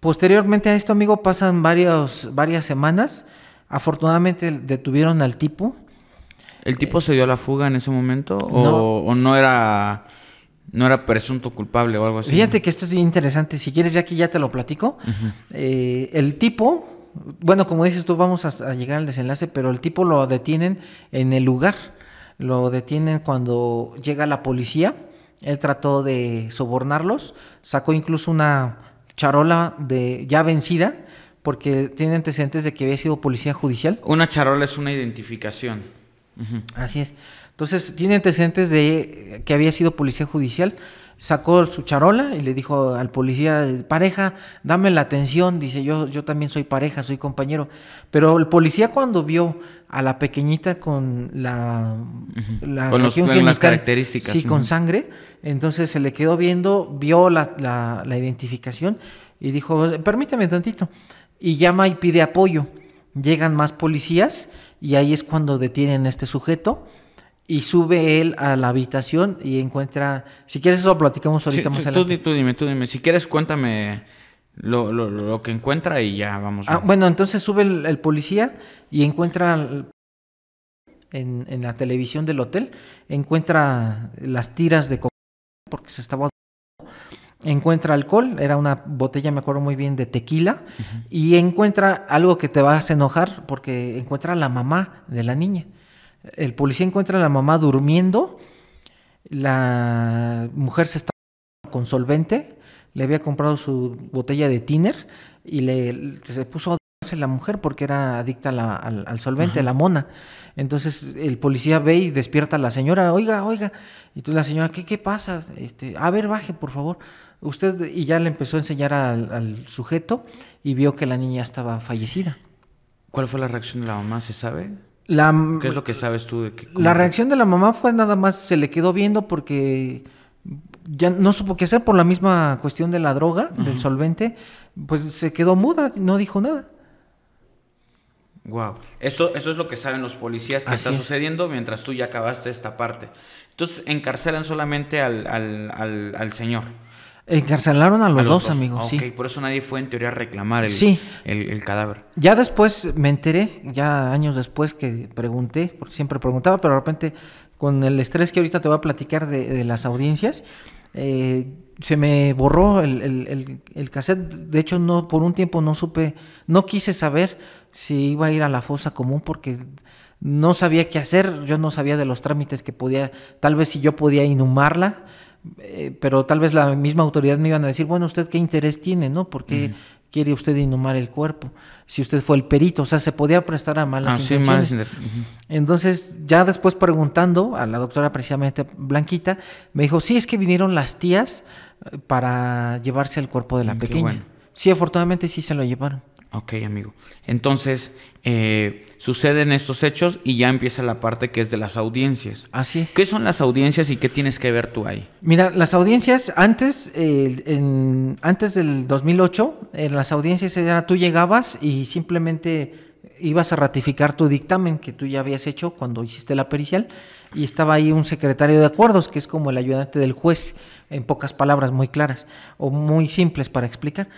Speaker 2: Posteriormente a esto, amigo, pasan varios, varias semanas. Afortunadamente detuvieron al tipo.
Speaker 1: ¿El tipo se dio la fuga en ese momento? ¿O no, era.? No era presunto culpable o algo así. Fíjate
Speaker 2: que esto es interesante. Si quieres, ya aquí ya te lo platico. Eh, el tipo, bueno, como dices tú, vamos a, llegar al desenlace, pero el tipo lo detienen en el lugar. Lo detienen cuando llega la policía él trató de sobornarlos, sacó incluso una charola de ya vencida, porque tiene antecedentes de que había sido policía judicial.
Speaker 1: Una charola es una identificación.
Speaker 2: Así es. Entonces, tiene antecedentes de que había sido policía judicial sacó su charola y le dijo al policía, pareja, dame la atención, dice, yo, yo también soy pareja, soy compañero. Pero el policía cuando vio a la pequeñita con la, con los, genital, las características. Sí, con sangre, entonces se le quedó viendo, vio la, la, la identificación y dijo, permítame tantito. Y llama y pide apoyo. Llegan más policías y ahí es cuando detienen a este sujeto y sube él a la habitación y encuentra. Si quieres, eso platicamos ahorita más adelante.
Speaker 1: Tú, dime, tú dime. Si quieres, cuéntame lo, lo, lo que encuentra y ya vamos. Ah,
Speaker 2: bueno, entonces sube el, policía y encuentra en, la televisión del hotel, encuentra las tiras de porque se estaba. Encuentra alcohol, era una botella, me acuerdo muy bien, de tequila, y encuentra algo que te vas a enojar porque encuentra a la mamá de la niña. El policía encuentra a la mamá durmiendo, la mujer se está con solvente, le había comprado su botella de tiner y le se puso a la mujer porque era adicta al, solvente, a la mona. Entonces el policía ve y despierta a la señora, oiga, oiga. Y la señora, ¿qué, qué pasa? Este, a ver, baje, por favor. Usted, y ya le empezó a enseñar al, sujeto y vio que la niña estaba fallecida. ¿Cuál
Speaker 1: fue la reacción de la mamá? ¿Se sabe? ¿Qué es lo que sabes tú? la
Speaker 2: reacción de la mamá fue nada más se le quedó viendo porque ya no supo qué hacer por la misma cuestión de la droga, del solvente, pues se quedó muda, no dijo nada.
Speaker 1: Wow. Eso, eso es lo que saben los policías que está sucediendo mientras tú ya acabaste esta parte. Entonces encarcelan solamente al, al, al, al señor.
Speaker 2: Encarcelaron a los, dos, amigos, ah,
Speaker 1: por eso nadie fue en teoría a reclamar el, el, cadáver.
Speaker 2: Ya después me enteré, ya años después que pregunté, porque siempre preguntaba, pero de repente con el estrés que ahorita te voy a platicar de, las audiencias, eh, se me borró el, el, el, cassette. De hecho, no por un tiempo no supe, no quise saber si iba a ir a la fosa común porque no sabía qué hacer, yo no sabía de los trámites que podía, tal vez si yo podía inhumarla eh, pero tal vez la misma autoridad me iban a decir, bueno, usted qué interés tiene, ¿no? ¿Por qué quiere usted inhumar el cuerpo? Si usted fue el perito, o sea, se podía prestar a malas ah, Entonces, ya después preguntando a la doctora precisamente Blanquita, me dijo, sí, es que vinieron las tías eh, para llevarse el cuerpo de la mm, pequeña. Sí, afortunadamente sí se lo llevaron.
Speaker 1: Ok, amigo. Entonces, eh, suceden estos hechos y ya empieza la parte que es de las audiencias. Así es. ¿Qué son las audiencias y qué tienes que ver tú ahí?
Speaker 2: Mira, las audiencias antes, antes del 2008, en las audiencias era tú llegabas y simplemente ibas a ratificar tu dictamen que tú ya habías hecho cuando hiciste la pericial y estaba ahí un secretario de acuerdos, que es como el ayudante del juez, en pocas palabras muy claras o muy simples para explicar.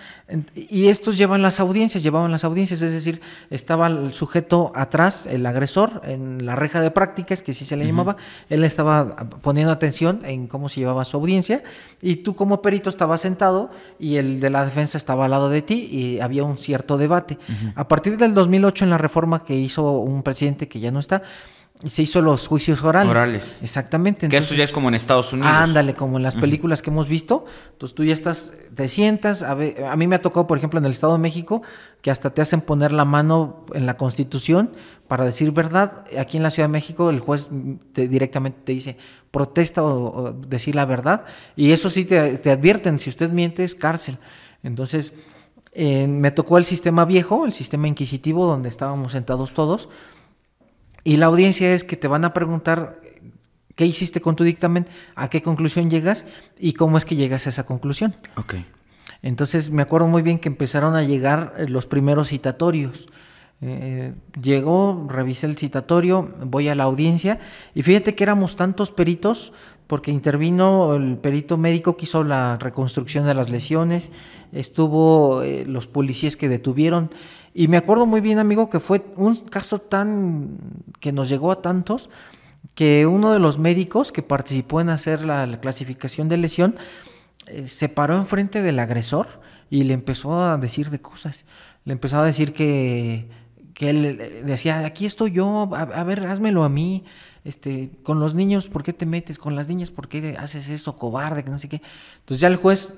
Speaker 2: Y estos llevan las audiencias, llevaban las audiencias, es decir, estaba el sujeto atrás, el agresor, en la reja de prácticas, que sí se le llamaba, él estaba poniendo atención en cómo se llevaba su audiencia, y tú como perito estabas sentado y el de la defensa estaba al lado de ti y había un cierto debate. A partir del 2008, en la reforma que hizo un presidente que ya no está, se hizo los juicios orales. Exactamente. que eso ya es como en
Speaker 1: Estados Unidos. Ándale,
Speaker 2: como en las películas que hemos visto. Entonces tú ya estás, te sientas. A, a, mí me ha tocado, por ejemplo, en el Estado de México, que hasta te hacen poner la mano en la Constitución para decir verdad. Aquí en la Ciudad de México el juez te, directamente te dice protesta o, decir la verdad. Y eso sí te, te advierten. Si usted miente es cárcel. Entonces eh, me tocó el sistema viejo, el sistema inquisitivo donde estábamos sentados todos y la audiencia es que te van a preguntar eh, qué hiciste con tu dictamen, a qué conclusión llegas y cómo es que llegas a esa conclusión. Ok. Entonces me acuerdo muy bien que empezaron a llegar eh, los primeros citatorios. Eh, llegó, revisé el citatorio, voy a la audiencia y fíjate que éramos tantos peritos porque intervino el perito médico que hizo la reconstrucción de las lesiones, estuvo los policías que detuvieron, y me acuerdo muy bien, amigo, que fue un caso tan que nos llegó a tantos que uno de los médicos que participó en hacer la, clasificación de lesión eh, se paró enfrente del agresor y le empezó a decir de cosas. Le empezó a decir que, él eh, decía, aquí estoy yo, a, ver, házmelo a mí. Este, con los niños, ¿por qué te metes? Con las niñas, ¿por qué haces eso, cobarde? no sé qué. Entonces ya el juez,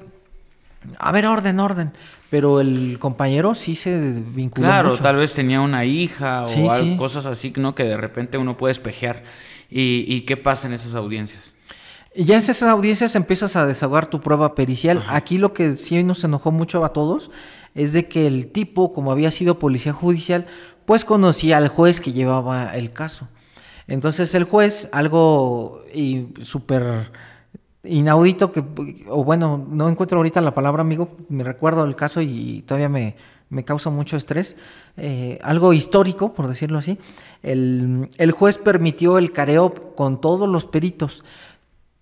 Speaker 2: a ver, orden, orden pero el compañero sí se vinculó. Claro, tal
Speaker 1: vez tenía una hija o cosas así, ¿no? Que de repente uno puede espejear. ¿Y, qué pasa en esas audiencias?
Speaker 2: Ya en esas audiencias empiezas a desahogar tu prueba pericial. Aquí lo que sí nos enojó mucho a todos es de que el tipo, como había sido policía judicial, pues conocía al juez que llevaba el caso. Entonces el juez, algo súper inaudito que, o bueno, no encuentro ahorita la palabra amigo, me recuerdo el caso y todavía me, causa mucho estrés, eh, algo histórico, por decirlo así, el, el, juez permitió el careo con todos los peritos.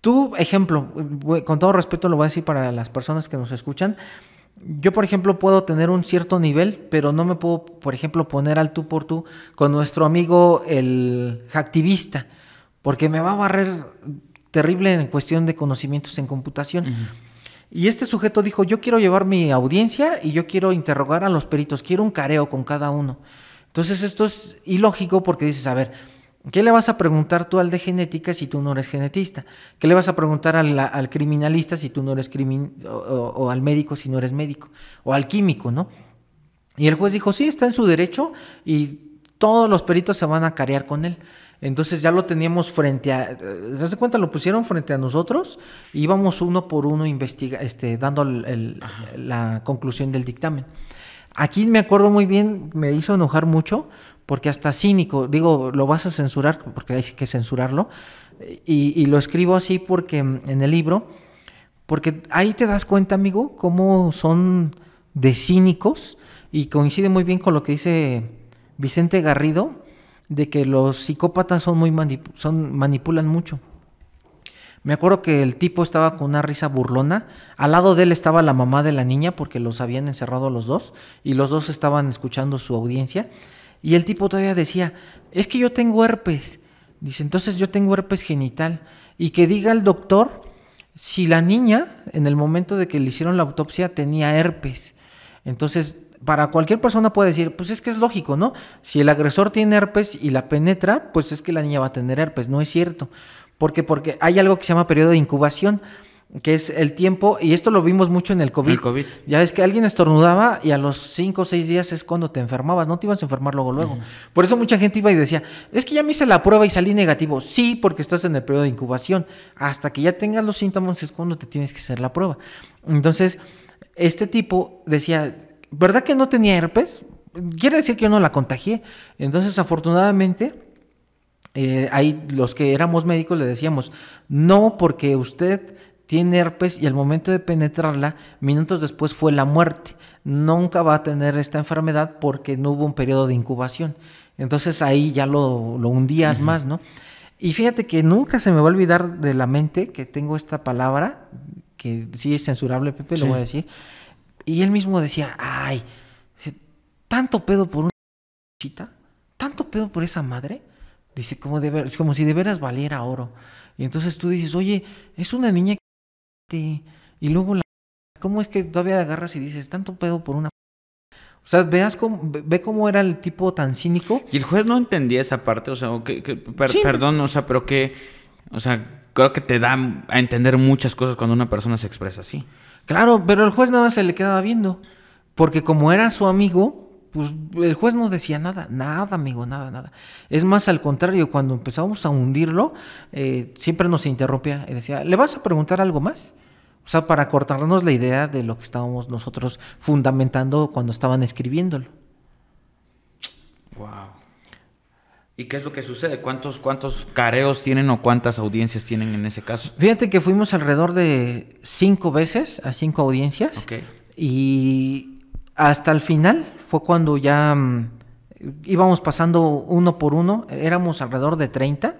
Speaker 2: Tú, ejemplo, con todo respeto lo voy a decir para las personas que nos escuchan, yo, por ejemplo, puedo tener un cierto nivel, pero no me puedo, por ejemplo, poner al tú por tú con nuestro amigo el hacktivista, porque me va a barrer terrible en cuestión de conocimientos en computación. Y este sujeto dijo, yo quiero llevar mi audiencia y yo quiero interrogar a los peritos, quiero un careo con cada uno. Entonces esto es ilógico porque dices, a ver, ¿qué le vas a preguntar tú al de genética si tú no eres genetista? ¿Qué le vas a preguntar al, criminalista si tú no eres criminal o, o, al médico si no eres médico? O al químico, ¿no? Y el juez dijo, sí, está en su derecho y todos los peritos se van a carear con él. Entonces ya lo teníamos frente a, ¿se eh, hace cuenta? Lo pusieron frente a nosotros, íbamos uno por uno investiga, este, dando la conclusión del dictamen. Aquí me acuerdo muy bien, me hizo enojar mucho, porque hasta cínico, digo, lo vas a censurar, porque hay que censurarlo, y, y lo escribo así porque en el libro, porque ahí te das cuenta, amigo, cómo son de cínicos, y coincide muy bien con lo que dice Vicente Garrido, de que los psicópatas son muy son, manipulan mucho. Me acuerdo que el tipo estaba con una risa burlona. Al lado de él estaba la mamá de la niña porque los habían encerrado los dos y los dos estaban escuchando su audiencia. Y el tipo todavía decía, es que yo tengo herpes. Dice, entonces yo tengo herpes genital. Y que diga el doctor si la niña, en el momento de que le hicieron la autopsia, tenía herpes. Entonces para cualquier persona puede decir, pues es que es lógico, ¿no? Si el agresor tiene herpes y la penetra, pues es que la niña va a tener herpes, no es cierto. Porque, porque hay algo que se llama periodo de incubación, que es el tiempo, y esto lo vimos mucho en el COVID. Ya es que alguien estornudaba y a los cinco o seis días es cuando te enfermabas, no te ibas a enfermar luego, luego. Por eso mucha gente iba y decía, es que ya me hice la prueba y salí negativo. Sí, porque estás en el periodo de incubación. Hasta que ya tengas los síntomas es cuando te tienes que hacer la prueba. Entonces, este tipo decía, ¿verdad que no tenía herpes? Quiere decir que yo no la contagié. Entonces, afortunadamente, eh, ahí los que éramos médicos le decíamos, no porque usted tiene herpes y al momento de penetrarla, minutos después fue la muerte. Nunca va a tener esta enfermedad porque no hubo un periodo de incubación. Entonces ahí ya lo, lo hundías más, ¿no? Y fíjate que nunca se me va a olvidar de la mente que tengo esta palabra, que sí es censurable, Pepe, lo voy a decir, y él mismo decía, ay, tanto pedo por una chita, tanto pedo por esa madre. Dice, como, es como si de veras valiera oro. Y entonces tú dices, oye, es una niña que... Y luego la... ¿Cómo es que todavía agarras y dices, tanto pedo por una...
Speaker 1: O sea, veas ve cómo era el tipo tan cínico. Y el juez no entendía esa parte, o sea, perdón, o sea, pero que... O sea, creo que te da a entender muchas cosas cuando una persona se expresa así. Claro, pero el juez nada más se
Speaker 2: le quedaba viendo. Porque como era su amigo, pues el juez no decía nada, nada, amigo, nada, nada. Es más, al contrario, cuando empezábamos a hundirlo, eh, siempre nos interrumpía y decía, ¿le vas a preguntar algo más? O sea, para cortarnos la idea de lo que estábamos nosotros fundamentando cuando estaban escribiéndolo.
Speaker 1: Wow. ¿Y qué es lo que sucede? ¿Cuántos, ¿Cuántos careos tienen o cuántas audiencias tienen en ese caso?
Speaker 2: Fíjate que fuimos alrededor de cinco veces a cinco audiencias. Y hasta el final fue cuando ya mm, íbamos pasando uno por uno. Éramos alrededor de 30.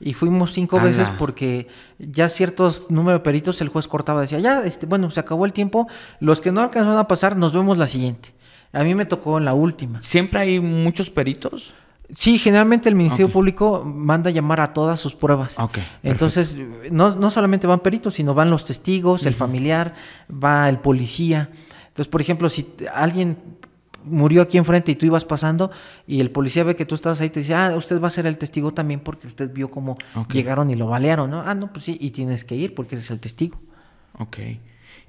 Speaker 2: Y fuimos cinco veces porque ya ciertos número de peritos el juez cortaba. Decía, ya, este, bueno, se acabó el tiempo. Los que no alcanzaron a pasar, nos vemos la siguiente. A mí me tocó la última. ¿Siempre hay muchos peritos? Sí, generalmente el Ministerio Público manda llamar a todas sus pruebas. Entonces, no, solamente van peritos, sino van los testigos, el familiar, va el policía. Entonces, por ejemplo, si alguien murió aquí enfrente y tú ibas pasando y el policía ve que tú estabas ahí, te dice, ah, usted va a ser el testigo también porque usted vio cómo llegaron y lo balearon, ¿no? Ah, no, pues
Speaker 1: sí, y tienes que ir porque eres el testigo. Ok.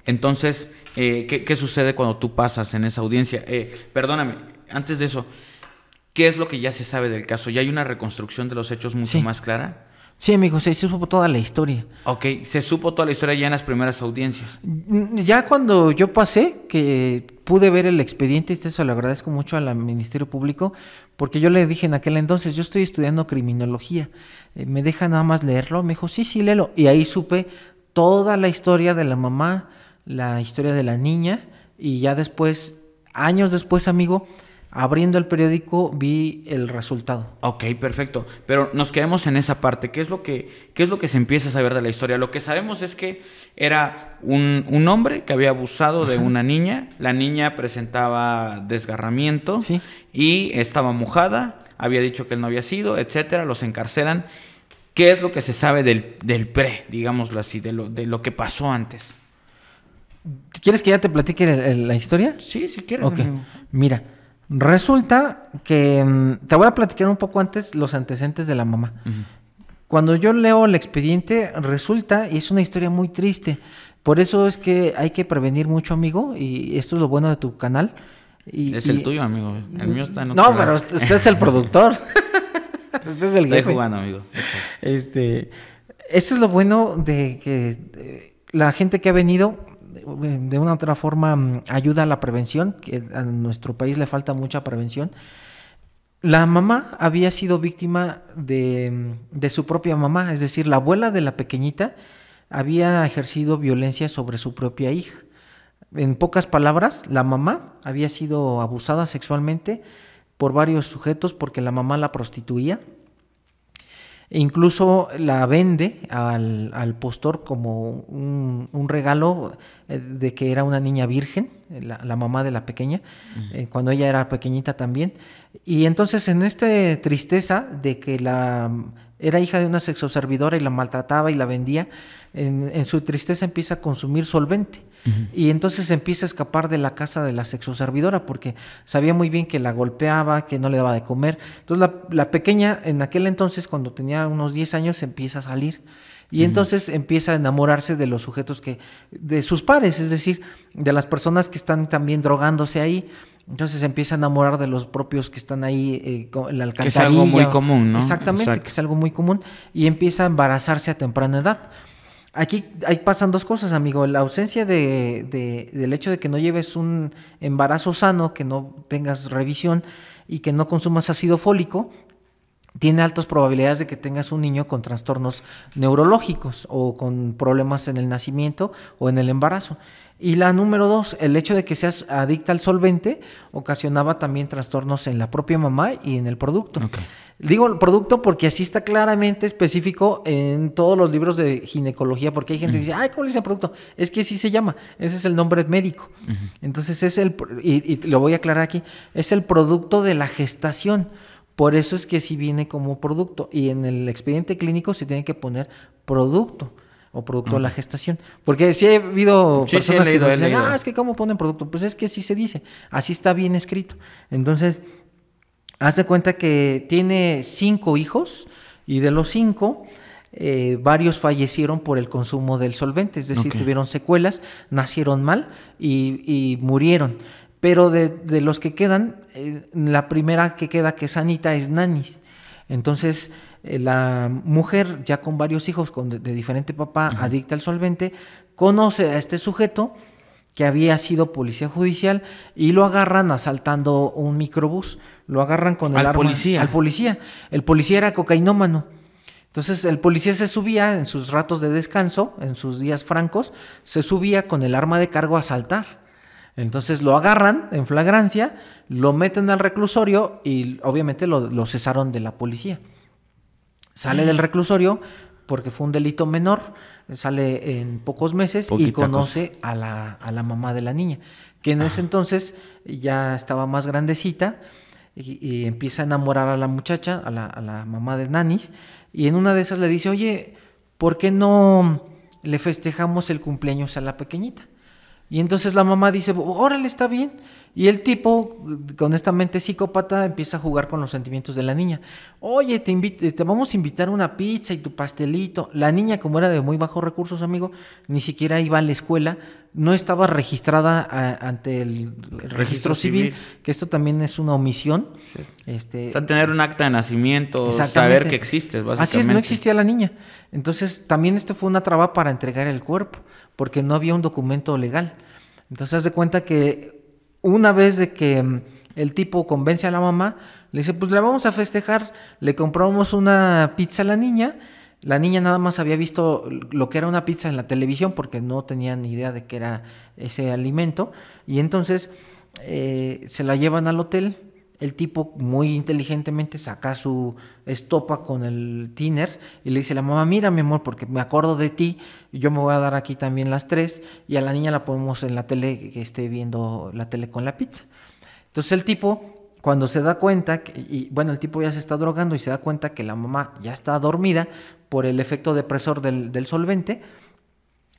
Speaker 1: Entonces, eh, ¿qué, sucede cuando tú pasas en esa audiencia? Eh, perdóname, antes de eso, ¿Qué es lo que ya se sabe del caso? ¿Ya hay una reconstrucción de los hechos mucho más clara?
Speaker 2: Sí, amigo, se supo toda la historia.
Speaker 1: Ok, se supo toda la historia ya en las primeras audiencias.
Speaker 2: Mm, ya cuando yo pasé, que pude ver el expediente, y este, eso le agradezco mucho al Ministerio Público, porque yo le dije en aquel entonces, yo estoy estudiando criminología, eh, ¿me deja nada más leerlo? Me dijo, sí, sí, léelo. Y ahí supe toda la historia de la mamá, la historia de la niña,
Speaker 1: y ya después, años después, amigo, Abriendo el periódico vi el resultado. Ok, perfecto. Pero nos quedamos en esa parte. ¿Qué es lo que, qué es lo que se empieza a saber de la historia? Lo que sabemos es que era un, hombre que había abusado de una niña. La niña presentaba desgarramiento y estaba mojada. Había dicho que él no había sido, etcétera. Los encarcelan. ¿Qué es lo que se sabe del, pre, digámoslo así, de lo, de lo que pasó antes? ¿Quieres que ya te platique
Speaker 2: la, historia? Sí, si quieres. Ok. Mira. Resulta que mm, te voy a platicar un poco antes los antecedentes de la mamá. Cuando yo leo el expediente, resulta, y es una historia muy triste, por eso es que hay que prevenir mucho, amigo, y esto es lo bueno de tu canal. es el tuyo, amigo. El mío está en otro No, pero usted es el productor. Este <laughs> es el Estoy jugando, amigo.
Speaker 1: Este,
Speaker 2: eso es lo bueno de que eh, la gente que ha venido de una otra forma mm, ayuda a la prevención, que a nuestro país le falta mucha prevención. La mamá había sido víctima de, de su propia mamá, es decir, la abuela de la pequeñita había ejercido violencia sobre su propia hija. En pocas palabras, la mamá había sido abusada sexualmente por varios sujetos porque la mamá la prostituía e incluso la vende al, postor como un, regalo eh, de que era una niña virgen, la, mamá de la pequeña, eh, cuando ella era pequeñita también. Y entonces en esta tristeza de que la era hija de una sexoservidora y la maltrataba y la vendía, en su tristeza empieza a consumir solvente. Y entonces empieza a escapar de la casa de la sexoservidora porque sabía muy bien que la golpeaba, que no le daba de comer. Entonces la, pequeña en aquel entonces, cuando tenía unos 10 años, empieza a salir. Y entonces empieza a enamorarse de los sujetos que, de sus pares, es decir, de las personas que están también drogándose ahí. Entonces empieza a enamorar de los propios que están ahí eh, la alcantarilla. Que es algo muy común, ¿no? Exactamente, que es algo muy común. Y empieza a embarazarse a temprana edad. Aquí hay pasan dos cosas, amigo. La ausencia de, del hecho de que no lleves un embarazo sano, que no tengas revisión y que no consumas ácido fólico, tiene altas probabilidades de que tengas un niño con trastornos neurológicos o con problemas en el nacimiento o en el embarazo. Y la número dos, el hecho de que seas adicta al solvente ocasionaba también trastornos en la propia mamá y en el producto. Digo el producto porque así está claramente específico en todos los libros de ginecología, porque hay gente que dice, ay, ¿cómo le dicen producto? Es que así se llama, ese es el nombre médico. Entonces es el, y, lo voy a aclarar aquí, es el producto de la gestación. Por eso es que si sí viene como producto y en el expediente clínico se tiene que poner producto o producto de la gestación. Porque si sí ha habido personas que dicen, ah, es que cómo ponen producto. Pues es que sí se dice, así está bien escrito. Entonces, hace cuenta que tiene cinco hijos y de los cinco, eh, varios fallecieron por el consumo del solvente, es decir, tuvieron secuelas, nacieron mal y murieron. Pero de, los que quedan, eh, la primera que queda, que es Anita, es Nanis. Entonces, eh, la mujer, ya con varios hijos con, de, diferente papá, adicta al solvente, conoce a este sujeto que había sido policía judicial y lo agarran asaltando un microbús. Lo agarran con el al policía. Al policía. El policía era cocainómano. Entonces el policía se subía en sus ratos de descanso, en sus días francos, se subía con el arma de cargo a asaltar. Entonces lo agarran en flagrancia, lo meten al reclusorio y obviamente lo, cesaron de la policía. Sale del reclusorio porque fue un delito menor, sale en pocos meses y conoce a la, mamá de la niña, que en ese ah. entonces ya estaba más grandecita y, empieza a enamorar a la muchacha, a la, a la mamá de Nanis, y en una de esas le dice, oye, ¿por qué no le festejamos el cumpleaños a la pequeñita? Y entonces la mamá dice, órale, está bien. Y el tipo, con esta mente psicópata, empieza a jugar con los sentimientos de la niña. Oye, te, te vamos a invitar una pizza y tu pastelito. La niña, como era de muy bajos recursos, amigo, ni siquiera iba a la escuela, no estaba registrada ante el, registro, civil, que esto también es una omisión. Este, o sea,
Speaker 1: tener un acta de nacimiento, saber que existes, básicamente. Así es, no existía
Speaker 2: la niña. Entonces, también esto fue una traba para entregar el cuerpo, porque no había un documento legal. Entonces, haz de cuenta que una vez de que mm, el tipo convence a la mamá, le dice, pues la vamos a festejar, le compramos una pizza a la niña. La niña nada más había visto lo que era una pizza en la televisión porque no tenía ni idea de qué era ese alimento. Y entonces eh, se la llevan al hotel el tipo muy inteligentemente saca su estopa con el tiner y le dice a la mamá, mira mi amor, porque me acuerdo de ti, yo me voy a dar aquí también las tres y a la niña la ponemos en la tele que esté viendo la tele con la pizza. Entonces el tipo cuando se da cuenta, y bueno, el tipo ya se está drogando y se da cuenta que la mamá ya está dormida por el efecto depresor del, del solvente,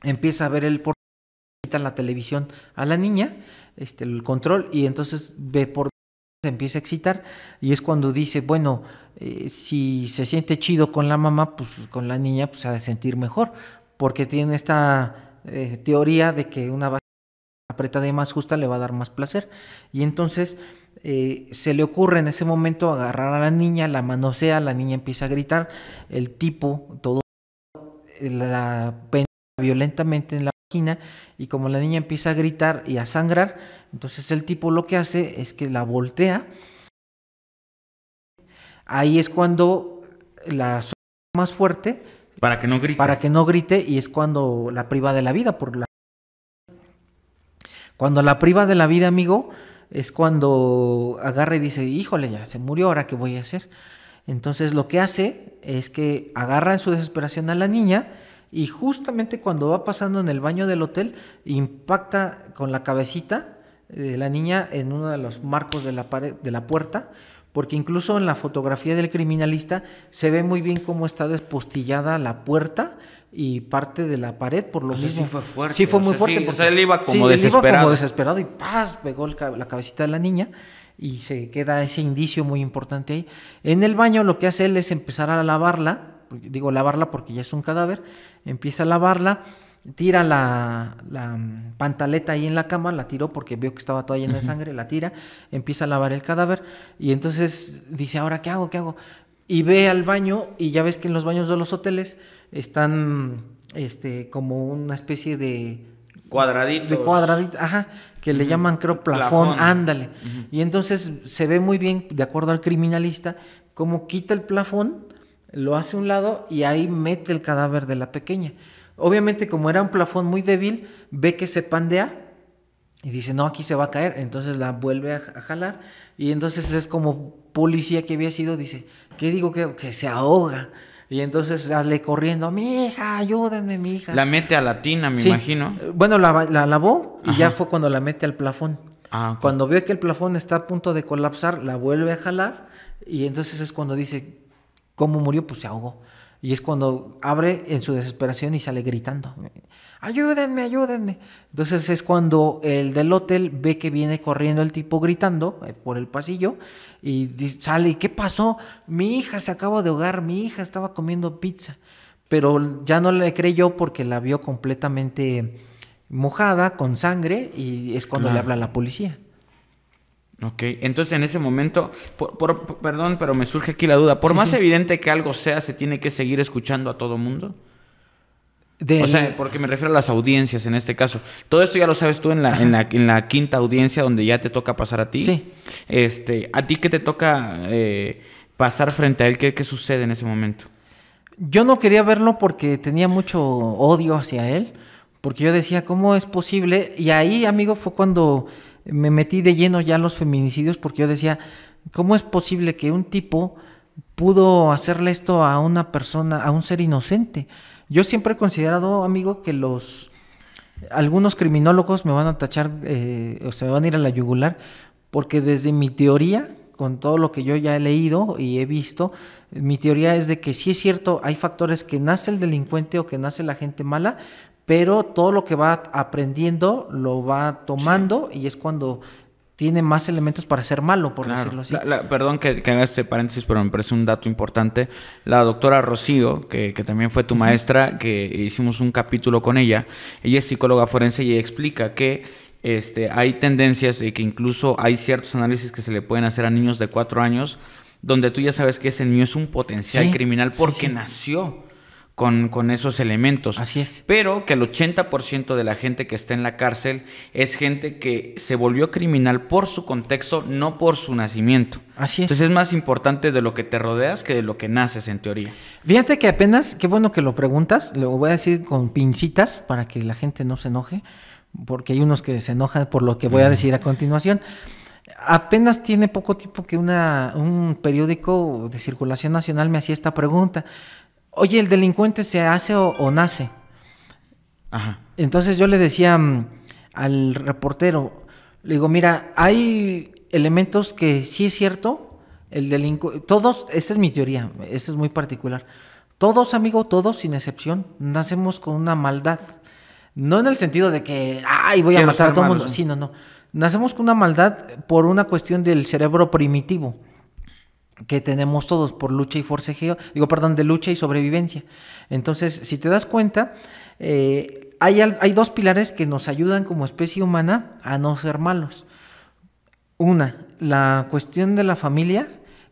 Speaker 2: empieza a ver el por quita la televisión a la niña, este, el control, y entonces ve por se empieza a excitar y es cuando dice, bueno, eh, si se siente chido con la mamá, pues con la niña pues ha de sentir mejor, porque tiene esta eh, teoría de que una base apretada de más justa le va a dar más placer. Y entonces eh, se le ocurre en ese momento agarrar a la niña, la manosea, la niña empieza a gritar, el tipo, todo la pena violentamente en la y como la niña empieza a gritar y a sangrar, entonces el tipo lo que hace es que la voltea. Ahí es cuando la más fuerte
Speaker 1: para que no grite. Para
Speaker 2: que no grite y es cuando la priva de la vida por la Cuando la priva de la vida, amigo, es cuando agarra y dice, "Híjole, ya se murió, ahora qué voy a hacer?" Entonces lo que hace es que agarra en su desesperación a la niña y justamente cuando va pasando en el baño del hotel, impacta con la cabecita de la niña en uno de los marcos de la, pared, de la puerta, porque incluso en la fotografía del criminalista se ve muy bien cómo está despostillada la puerta y parte de la pared por lo Sí fue fuerte. Sí fue muy fuerte. él iba como desesperado. y ¡paz! pegó la cabecita de la niña y se queda ese indicio muy importante ahí. En el baño lo que hace él es empezar a lavarla digo lavarla porque ya es un cadáver, empieza a lavarla, tira la, mm, pantaleta ahí en la cama, la tiró porque vio que estaba toda llena de sangre, la tira, empieza a lavar el cadáver y entonces dice, ahora, ¿qué hago? ¿Qué hago? Y ve al baño y ya ves que en los baños de los hoteles están este, como una especie de
Speaker 1: cuadraditos. De cuadraditos,
Speaker 2: ajá, que le llaman creo plafón, ándale. Y entonces se ve muy bien, de acuerdo al criminalista, cómo quita el plafón lo hace a un lado y ahí mete el cadáver de la pequeña. Obviamente, como era un plafón muy débil, ve que se pandea y dice, no, aquí se va a caer. Entonces la vuelve a, jalar y entonces es como policía que había sido, dice, ¿qué digo? Que, se ahoga. Y entonces sale corriendo, mi hija, ayúdenme, mi
Speaker 1: hija. La mete a la tina, me imagino.
Speaker 2: Bueno, la, lavó y ya fue cuando la mete al plafón. Ah, cuando vio que el plafón está a punto de colapsar, la vuelve a jalar y entonces es cuando dice, ¿Cómo murió? Pues se ahogó. Y es cuando abre en su desesperación y sale gritando. Ayúdenme, ayúdenme. Entonces es cuando el del hotel ve que viene corriendo el tipo gritando eh, por el pasillo y sale, qué pasó? Mi hija se acaba de ahogar, mi hija estaba comiendo pizza. Pero ya no le creyó porque la vio completamente mojada, con sangre, y es cuando le habla a la policía.
Speaker 1: Ok, entonces en ese momento, perdón, pero me surge aquí la duda, por más evidente que algo sea, ¿se tiene que seguir escuchando a todo mundo? O sea, porque me refiero a las audiencias en este caso. Todo esto ya lo sabes tú en la, en la, quinta audiencia donde ya te toca pasar a ti. Sí. Este, ¿A ti qué te toca eh, pasar frente a él? ¿Qué, ¿Qué sucede en ese momento?
Speaker 2: Yo no quería verlo porque tenía mucho odio hacia él, porque yo decía, ¿cómo es posible? Y ahí, amigo, fue cuando me metí de lleno ya en los feminicidios porque yo decía, ¿cómo es posible que un tipo pudo hacerle esto a una persona, a un ser inocente? Yo siempre he considerado, amigo, que los algunos criminólogos me van a tachar, eh, o se me van a ir a la yugular, porque desde mi teoría, con todo lo que yo ya he leído y he visto, mi teoría es de que si es cierto, hay factores que nace el delincuente o que nace la gente mala, pero todo lo que va aprendiendo lo va tomando y es cuando tiene más elementos para ser malo, por decirlo así.
Speaker 1: perdón que, que, haga este paréntesis, pero me parece un dato importante. La doctora Rocío, que, también fue tu maestra, que hicimos un capítulo con ella, ella es psicóloga forense y explica que este, hay tendencias y que incluso hay ciertos análisis que se le pueden hacer a niños de cuatro años, donde tú ya sabes que ese niño es un potencial criminal porque nació con, esos elementos. Así es. Pero que el 80% de la gente que está en la cárcel es gente que se volvió criminal por su contexto, no por su nacimiento. Así es. Entonces es más importante de lo que te rodeas que de lo que naces, en teoría.
Speaker 2: Fíjate que apenas, qué bueno que lo preguntas, lo voy a decir con pincitas para que la gente no se enoje, porque hay unos que se enojan por lo que voy a decir a continuación apenas tiene poco tiempo que una, un periódico de circulación nacional me hacía esta pregunta oye, el delincuente se hace o, nace. Ajá. Entonces yo le decía mm, al reportero, le digo, mira, hay elementos que sí es cierto, el delincuente, todos, esta es mi teoría, esta es muy particular, todos, amigo, todos, sin excepción, nacemos con una maldad. No en el sentido de que, ay, voy a matar a todo el mundo, sí, no, no. Nacemos con una maldad por una cuestión del cerebro primitivo que tenemos todos por lucha y forcejeo, digo, perdón, de lucha y sobrevivencia. Entonces, si te das cuenta, eh, hay, dos pilares que nos ayudan como especie humana a no ser malos. Una, la cuestión de la familia,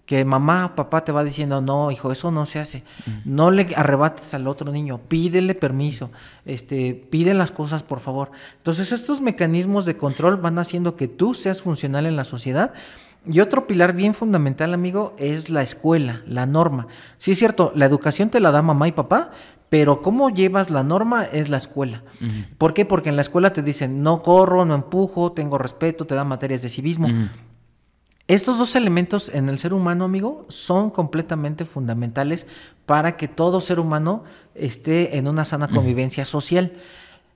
Speaker 2: que mamá, papá te va diciendo, no, hijo, eso no se hace. No le arrebates al otro niño, pídele permiso, este, pide las cosas, por favor. Entonces, estos mecanismos de control van haciendo que tú seas funcional en la sociedad y otro pilar bien fundamental, amigo, es la escuela, la norma. Sí es cierto, la educación te la da mamá y papá, pero cómo llevas la norma es la escuela. ¿Por qué? Porque en la escuela te dicen, no corro, no empujo, tengo respeto, te dan materias de civismo. Estos dos elementos en el ser humano, amigo, son completamente fundamentales para que todo ser humano esté en una sana convivencia social.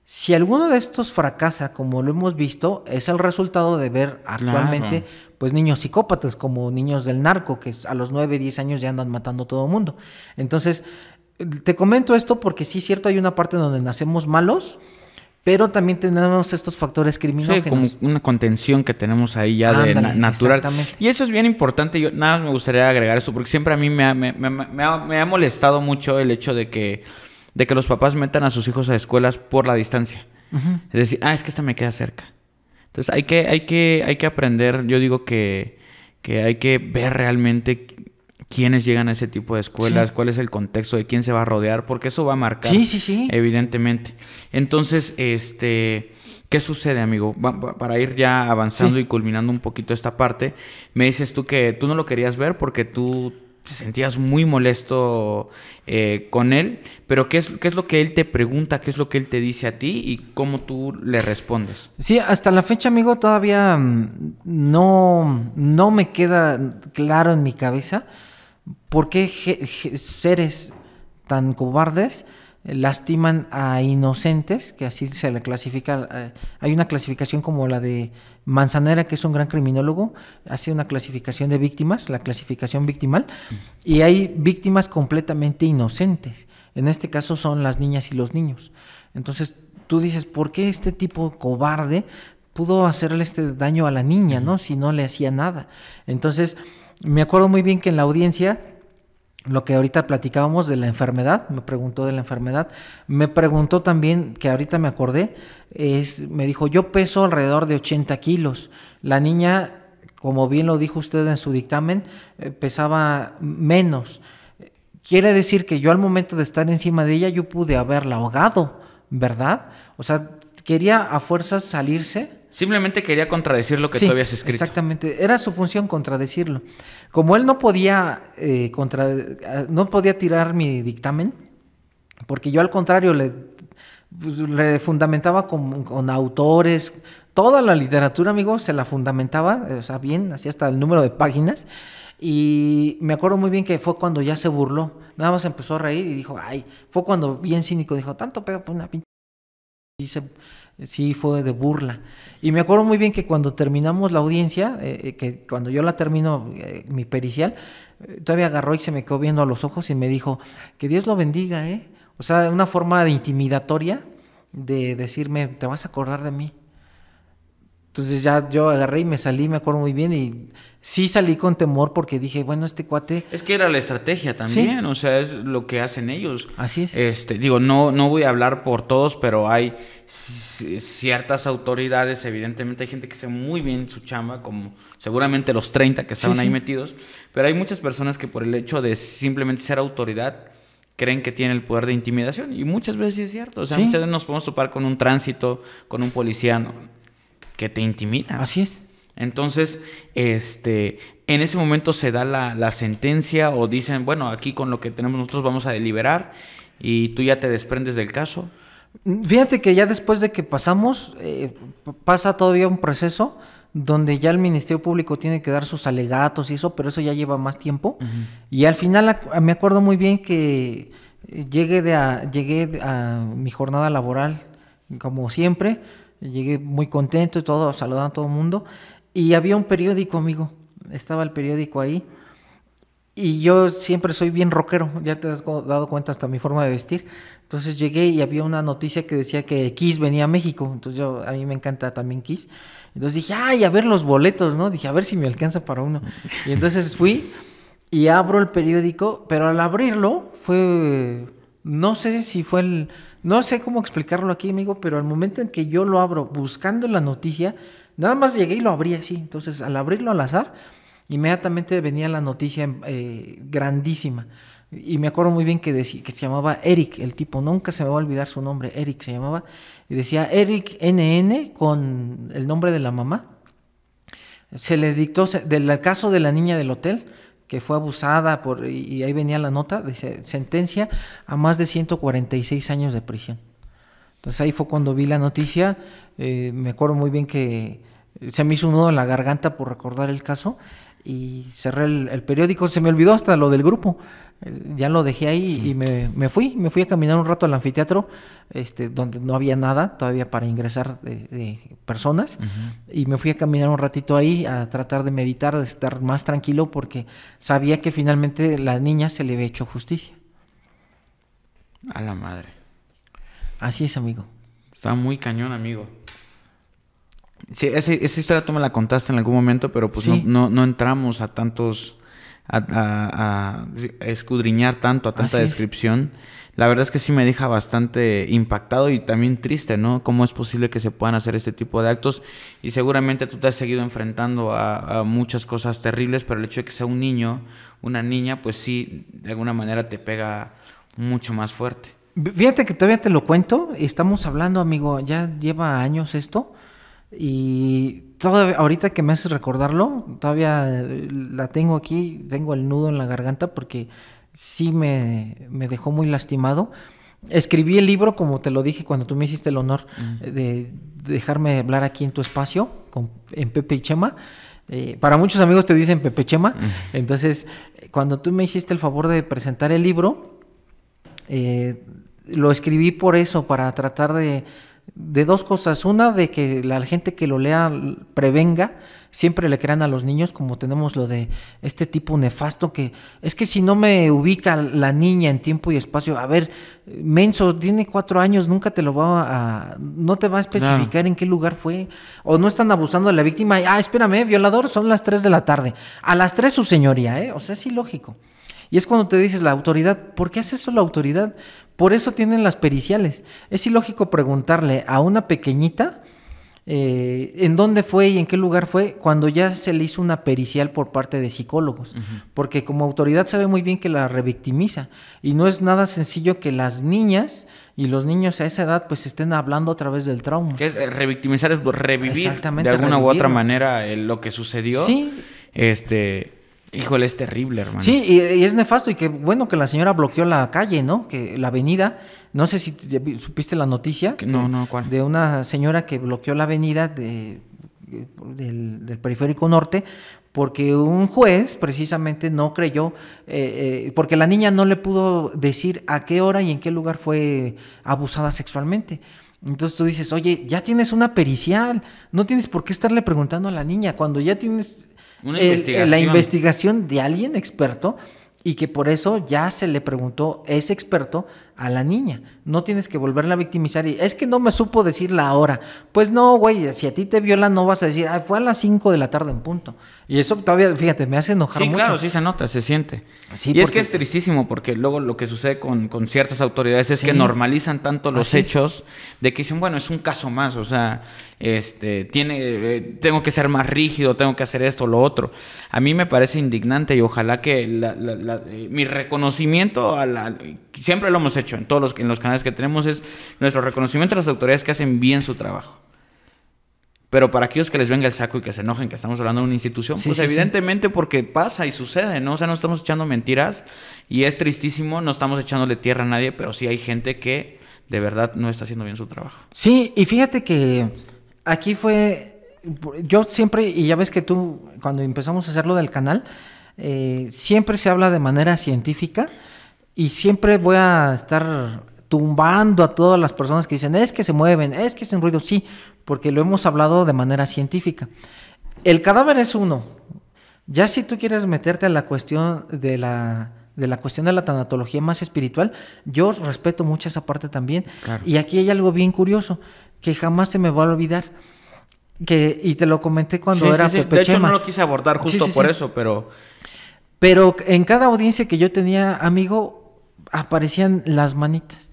Speaker 2: Si alguno de estos fracasa, como lo hemos visto, es el resultado de ver actualmente pues niños psicópatas como niños del narco que a los 9, 10 años ya andan matando a todo el mundo. Entonces, te comento esto porque sí es cierto, hay una parte donde nacemos malos, pero también tenemos estos factores criminógenos. como
Speaker 1: una contención que tenemos ahí ya de natural. Y eso es bien importante. Yo nada más me gustaría agregar eso, porque siempre a mí me ha molestado mucho el hecho de que de que los papás metan a sus hijos a escuelas por la distancia. Es decir, ah, es que esta me queda cerca. Entonces hay que, hay que, hay que aprender, yo digo que, hay que ver realmente quiénes llegan a ese tipo de escuelas, cuál es el contexto de quién se va a rodear, porque eso va a marcar. Sí, sí, sí. Evidentemente. Entonces, este, ¿qué sucede, amigo? para ir ya avanzando y culminando un poquito esta parte, me dices tú que tú no lo querías ver porque tú te sentías muy molesto eh, con él, pero ¿qué es, ¿qué es lo que él te pregunta? ¿Qué es lo que él te dice a ti y cómo tú le respondes?
Speaker 2: Sí, hasta la fecha, amigo, todavía mm, no, no me queda claro en mi cabeza por qué seres tan cobardes lastiman a inocentes, que así se le clasifica, eh, hay una clasificación como la de Manzanera, que es un gran criminólogo, hace una clasificación de víctimas, la clasificación victimal, y hay víctimas completamente inocentes. En este caso son las niñas y los niños. Entonces tú dices, ¿por qué este tipo cobarde pudo hacerle este daño a la niña, no? Si no le hacía nada. Entonces me acuerdo muy bien que en la audiencia lo que ahorita platicábamos de la enfermedad, me preguntó de la enfermedad, me preguntó también, que ahorita me acordé, es, me dijo, yo peso alrededor de 80 kilos, la niña, como bien lo dijo usted en su dictamen, eh, pesaba menos. Quiere decir que yo al momento de estar encima de ella, yo pude haberla ahogado, ¿verdad? O sea, quería a fuerzas salirse
Speaker 1: Simplemente quería contradecir lo que tú habías escrito.
Speaker 2: Exactamente, era su función contradecirlo. Como él no podía, eh, contra, eh, no podía tirar mi dictamen, porque yo al contrario le, pues, fundamentaba con, autores, toda la literatura, amigo, se la fundamentaba, o sea, bien, así hasta el número de páginas. Y me acuerdo muy bien que fue cuando ya se burló, nada más empezó a reír y dijo, ay, fue cuando bien cínico dijo, tanto pedo, por pues, una pinche... Y se sí fue de burla. Y me acuerdo muy bien que cuando terminamos la audiencia, eh, eh, que cuando yo la termino, eh, mi pericial, todavía agarró y se me quedó viendo a los ojos y me dijo, que Dios lo bendiga, ¿eh? O sea, una forma de intimidatoria de decirme, te vas a acordar de mí. Entonces ya yo agarré y me salí, me acuerdo muy bien, y sí salí con temor porque dije, bueno, este cuate...
Speaker 1: Es que era la estrategia también, o sea, es lo que hacen ellos. Así es. Este, digo, no, no voy a hablar por todos, pero hay ciertas autoridades, evidentemente hay gente que hace muy bien su chamba, como seguramente los 30 que estaban ahí metidos, pero hay muchas personas que por el hecho de simplemente ser autoridad creen que tienen el poder de intimidación y muchas veces es cierto, o sea, muchas veces nos podemos topar con un tránsito, con un policía, que te intimida, así es. Entonces, este, en ese momento se da la, sentencia o dicen, bueno, aquí con lo que tenemos nosotros vamos a deliberar y tú ya te desprendes del caso.
Speaker 2: Fíjate que ya después de que pasamos, eh, pasa todavía un proceso donde ya el Ministerio Público tiene que dar sus alegatos y eso, pero eso ya lleva más tiempo. Y al final me acuerdo muy bien que eh, llegué, de llegué a mi jornada laboral, como siempre, Llegué muy contento y todo, saludando a todo el mundo. Y había un periódico, amigo. Estaba el periódico ahí. Y yo siempre soy bien rockero, ya te has dado cuenta hasta mi forma de vestir. Entonces llegué y había una noticia que decía que Kiss venía a México. Entonces yo, a mí me encanta también Kiss. Entonces dije, ay, a ver los boletos, ¿no? Dije, a ver si me alcanza para uno. Y entonces fui y abro el periódico, pero al abrirlo fue, no sé si fue el, no sé cómo explicarlo aquí, amigo, pero al momento en que yo lo abro buscando la noticia, nada más llegué y lo abrí así. Entonces, al abrirlo al azar, inmediatamente venía la noticia eh, grandísima. Y me acuerdo muy bien que, que se llamaba Eric, el tipo, nunca se me va a olvidar su nombre, Eric se llamaba, y decía Eric NN con el nombre de la mamá. Se les dictó, del caso de la niña del hotel, fue abusada por, y, ahí venía la nota, de sentencia a más de 146 años de prisión. Entonces ahí fue cuando vi la noticia, eh, me acuerdo muy bien que eh, se me hizo un nudo en la garganta por recordar el caso y cerré el periódico, se me olvidó hasta lo del grupo ya lo dejé ahí y me, fui, me fui a caminar un rato al anfiteatro, este, donde no había nada todavía para ingresar de, personas, y me fui a caminar un ratito ahí a tratar de meditar, de estar más tranquilo, porque sabía que finalmente la niña se le había hecho justicia.
Speaker 1: A la madre. Así es, amigo. Está muy cañón, amigo. Sí, esa, esa historia tú me la contaste en algún momento, pero pues no entramos a tantos a, escudriñar tanto, a tanta descripción. La verdad es que sí me deja bastante impactado y también triste, ¿no? ¿Cómo es posible que se puedan hacer este tipo de actos? Y seguramente tú te has seguido enfrentando a, a muchas cosas terribles, pero el hecho de que sea un niño, una niña, pues sí, de alguna manera te pega mucho más fuerte.
Speaker 2: Fíjate que todavía te lo cuento, estamos hablando, amigo, ya lleva años esto, y todavía, ahorita que me haces recordarlo, todavía eh, la tengo aquí, tengo el nudo en la garganta porque sí me, dejó muy lastimado. Escribí el libro, como te lo dije cuando tú me hiciste el honor mm. de dejarme hablar aquí en tu espacio, con, en Pepe y Chema. Eh, para muchos amigos te dicen Pepe Chema. Mm. Entonces, cuando tú me hiciste el favor de presentar el libro, eh, lo escribí por eso, para tratar de de dos cosas. Una, de que la gente que lo lea prevenga, siempre le crean a los niños, como tenemos lo de este tipo nefasto que es que si no me ubica la niña en tiempo y espacio, a ver, menso, tiene cuatro años, nunca te lo va a, no te va a especificar en qué lugar fue, o no están abusando de la víctima, ah, espérame, violador, son las tres de la tarde, a las tres su señoría, ¿eh? o sea, es ilógico. Y es cuando te dices, la autoridad, ¿por qué hace eso la autoridad? Por eso tienen las periciales. Es ilógico preguntarle a una pequeñita eh, en dónde fue y en qué lugar fue cuando ya se le hizo una pericial por parte de psicólogos, porque como autoridad sabe muy bien que la revictimiza y no es nada sencillo que las niñas y los niños a esa edad pues estén hablando a través del trauma. Que eh,
Speaker 1: revictimizar es revivir de alguna u otra manera eh, lo que sucedió. Sí. Este, Híjole, es terrible, hermano. Sí,
Speaker 2: y, es nefasto. Y que bueno que la señora bloqueó la calle, ¿no? Que la avenida. No sé si supiste la noticia. no, no, De una señora que bloqueó la avenida del, periférico norte porque un juez precisamente no creyó, eh, eh, porque la niña no le pudo decir a qué hora y en qué lugar fue abusada sexualmente. Entonces tú dices, oye, ya tienes una pericial, no tienes por qué estarle preguntando a la niña, cuando ya tienes una investigación. La investigación de alguien experto y que por eso ya se le preguntó, ese experto a la niña. No tienes que volverla a victimizar y es que no me supo decir la hora. Pues no, güey, si a ti te viola no vas a decir, fue a las 5 de la tarde en punto.
Speaker 1: Y eso todavía, fíjate, me hace enojar sí, claro, sí se nota, se siente. Sí, y es que es tristísimo porque luego lo que sucede con, ciertas autoridades es que normalizan tanto los hechos de que dicen, bueno, es un caso más, o sea, este, tiene, eh, tengo que ser más rígido, tengo que hacer esto, lo otro. A mí me parece indignante y ojalá que eh, mi reconocimiento a la, siempre lo hemos hecho hecho en todos los, en los canales que tenemos es nuestro reconocimiento a las autoridades que hacen bien su trabajo. Pero para aquellos que les venga el saco y que se enojen que estamos hablando de una institución, pues evidentemente porque pasa y sucede, ¿no? O sea, no estamos echando mentiras y es tristísimo, no estamos echándole tierra a nadie, pero sí hay gente que de verdad no está haciendo bien su trabajo.
Speaker 2: Sí, y fíjate que aquí fue, yo siempre, y ya ves que tú, cuando empezamos a hacerlo del canal, eh, siempre se habla de manera científica y siempre voy a estar tumbando a todas las personas que dicen, es que se mueven, es que es un ruido. Sí, porque lo hemos hablado de manera científica. El cadáver es uno. Ya si tú quieres meterte a la cuestión de la, de la cuestión de la tanatología más espiritual, yo respeto mucho esa parte también. Y aquí hay algo bien curioso que jamás se me va a olvidar. Que, y te lo comenté cuando era sí. Pepe De hecho, no lo quise abordar justo por eso, pero. Pero en cada audiencia que yo tenía, amigo, aparecían las manitas.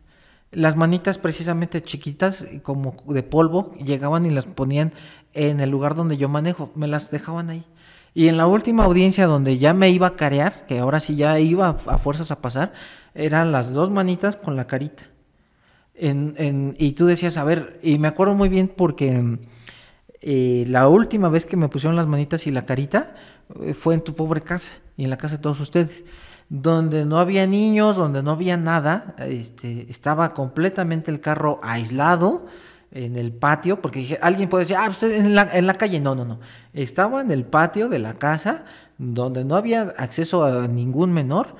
Speaker 2: Las manitas precisamente chiquitas, como de polvo, llegaban y las ponían en el lugar donde yo manejo, me las dejaban ahí. Y en la última audiencia donde ya me iba a carear, que ahora sí ya iba a fuerzas a pasar, eran las dos manitas con la carita. y tú decías, a ver, y me acuerdo muy bien porque eh, la última vez que me pusieron las manitas y la carita eh, fue en tu pobre casa y en la casa de todos ustedes donde no había niños, donde no había nada, este, estaba completamente el carro aislado en el patio, porque alguien puede decir, ah, pues, en la, en la calle, no, no, no, estaba en el patio de la casa, donde no había acceso a ningún menor,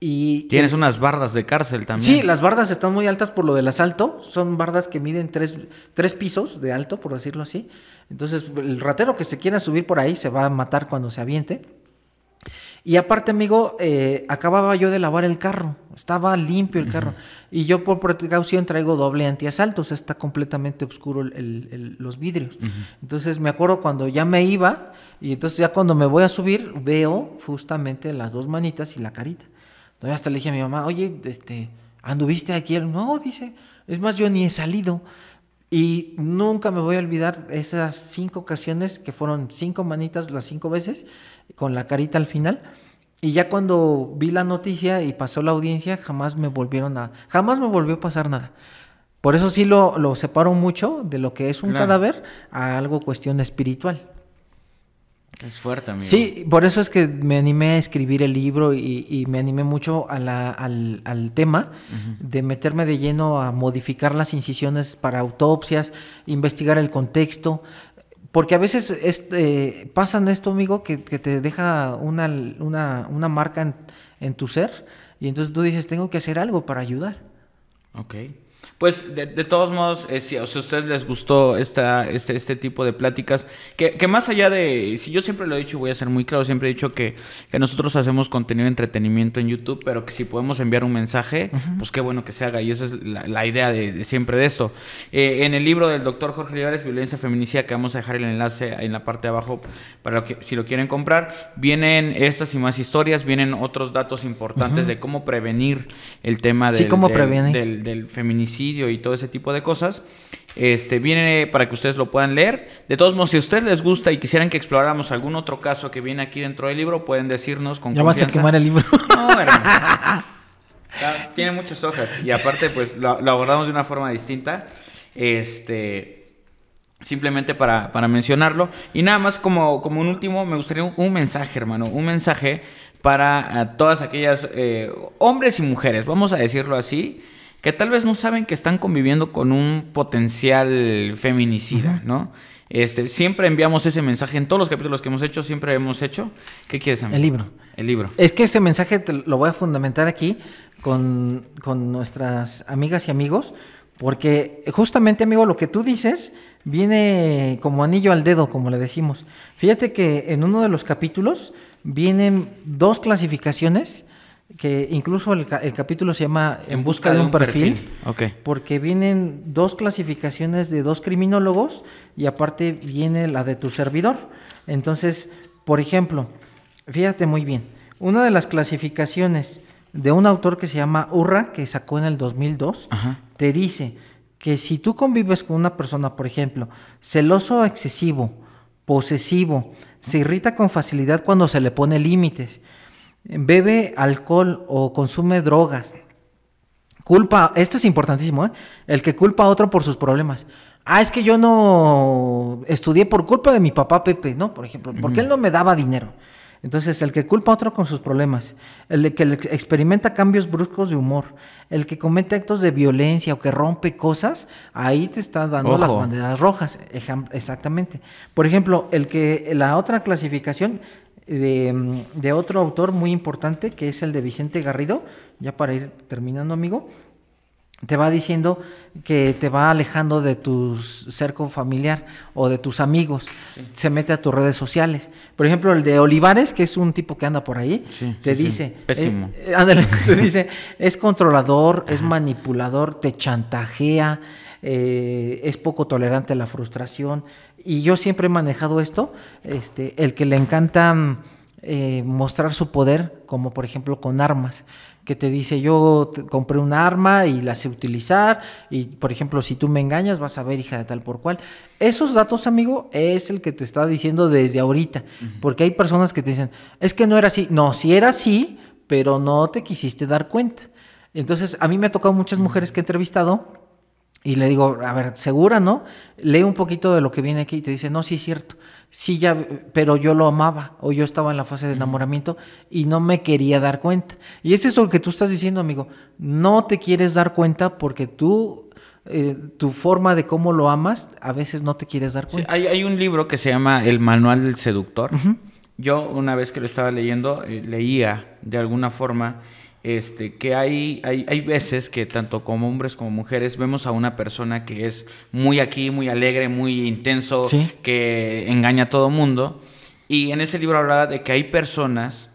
Speaker 2: y,
Speaker 1: Tienes unas bardas de cárcel también. Sí, las
Speaker 2: bardas están muy altas por lo del asalto. Son bardas que miden tres, tres, pisos de alto, por decirlo así. Entonces, el ratero que se quiera subir por ahí se va a matar cuando se aviente. Y aparte, amigo, eh, acababa yo de lavar el carro, estaba limpio el carro. Y yo por precaución traigo doble antiasalto, o sea, está completamente oscuro los vidrios. Entonces me acuerdo cuando ya me iba, y entonces ya cuando me voy a subir, veo justamente las dos manitas y la carita. Entonces hasta le dije a mi mamá, oye, este, ¿anduviste aquí? el no, dice, es más, yo ni he salido. Y nunca me voy a olvidar esas cinco ocasiones que fueron cinco manitas las cinco veces con la carita al final. Y ya cuando vi la noticia y pasó la audiencia, jamás me volvieron a, jamás me volvió a pasar nada. Por eso sí lo, lo separo mucho de lo que es un cadáver a algo cuestión espiritual.
Speaker 1: Es fuerte, amigo. Sí,
Speaker 2: por eso es que me animé a escribir el libro y, me animé mucho a al, tema de meterme de lleno a modificar las incisiones para autopsias, investigar el contexto, porque a veces este, pasan esto, amigo, que, te deja una, una, una marca en, en, tu ser y entonces tú dices, tengo que hacer algo para ayudar.
Speaker 1: Ok pues de, todos modos, eh, si, a ustedes les gustó esta, este, este tipo de pláticas, que, más allá de, si yo siempre lo he dicho, voy a ser muy claro, siempre he dicho que, nosotros hacemos contenido de entretenimiento en YouTube, pero que si podemos enviar un mensaje, pues qué bueno que se haga. Y esa es la, idea de, siempre de esto. Eh, en el libro del doctor Jorge Olivares, Violencia Feminicida, que vamos a dejar el enlace en la parte de abajo para que, si lo quieren comprar, vienen estas y más historias, vienen otros datos importantes de cómo prevenir el tema del feminicidio y todo ese tipo de cosas. Este, viene para que ustedes lo puedan leer. De todos modos, si a ustedes les gusta y quisieran que exploráramos algún otro caso que viene aquí dentro del libro, pueden decirnos con Ya a quemar el libro. Tiene muchas hojas y aparte pues lo, abordamos de una forma distinta. Este, simplemente para, mencionarlo. Y nada más como, como un último, me gustaría un, mensaje, hermano, un mensaje para eh, todas aquellas eh, hombres y mujeres, vamos a decirlo así, que tal vez no saben que están conviviendo con un potencial feminicida, ¿no? Este, siempre enviamos ese mensaje en todos los capítulos que hemos hecho, siempre hemos hecho. ¿Qué quieres, amigo? El libro. El libro. Es
Speaker 2: que ese mensaje te lo voy a fundamentar aquí con, con nuestras amigas y amigos, porque justamente, amigo, lo que tú dices viene como anillo al dedo, como le decimos. Fíjate que en uno de los capítulos vienen dos clasificaciones que incluso el, capítulo se llama En busca de un, perfil, porque vienen dos clasificaciones de dos criminólogos y aparte viene la de tu servidor. Entonces, por ejemplo, fíjate muy bien, una de las clasificaciones de un autor que se llama Urra, que sacó en el 2002, te dice que si tú convives con una persona, por ejemplo, celoso excesivo, posesivo, se irrita con facilidad cuando se le pone límites, bebe alcohol o consume drogas, culpa, esto es importantísimo, ¿eh? el que culpa a otro por sus problemas. Ah, es que yo no estudié por culpa de mi papá Pepe, ¿no? Por ejemplo, porque él no me daba dinero. Entonces, el que culpa a otro con sus problemas, el que experimenta cambios bruscos de humor, el que comete actos de violencia o que rompe cosas, ahí te está dando las banderas rojas, exactamente. Por ejemplo, el que la otra clasificación Mm, de, otro autor muy importante que es el de Vicente Garrido, ya para ir terminando amigo, te va diciendo que te va alejando de tu cerco familiar o de tus amigos, se mete a tus redes sociales. Por ejemplo, el de Olivares, que es un tipo que anda por ahí, eh, eh, <laughs> te dice, es controlador, es manipulador, te chantajea, eh, es poco tolerante a la frustración, y yo siempre he manejado esto, este, el que le encanta mm, eh, mostrar su poder, como por ejemplo con armas, que te dice yo compré un arma y la sé utilizar, y por ejemplo si tú me engañas vas a ver hija de tal por cual. Esos datos, amigo, es el que te está diciendo desde ahorita, porque hay personas que te dicen, es que no era así, no, si era así, pero no te quisiste dar cuenta. Entonces, a mí me ha tocado muchas mujeres que he entrevistado y le digo, a ver, ¿segura, no? Lee un poquito de lo que viene aquí y te dice, no, sí es cierto. Sí, ya, pero yo lo amaba o yo estaba en la fase de enamoramiento y no me quería dar cuenta. Y es lo que tú estás diciendo, amigo. No te quieres dar cuenta porque tú, eh, tu forma de cómo lo amas, a veces no te quieres dar cuenta.
Speaker 1: Sí, hay, un libro que se llama El Manual del Seductor. Yo, una vez que lo estaba leyendo, eh, leía de alguna forma este, que hay, hay, veces que tanto como hombres como mujeres vemos a una persona que es muy aquí, muy alegre, muy intenso, que engaña a todo mundo. Y en ese libro hablaba de que hay personas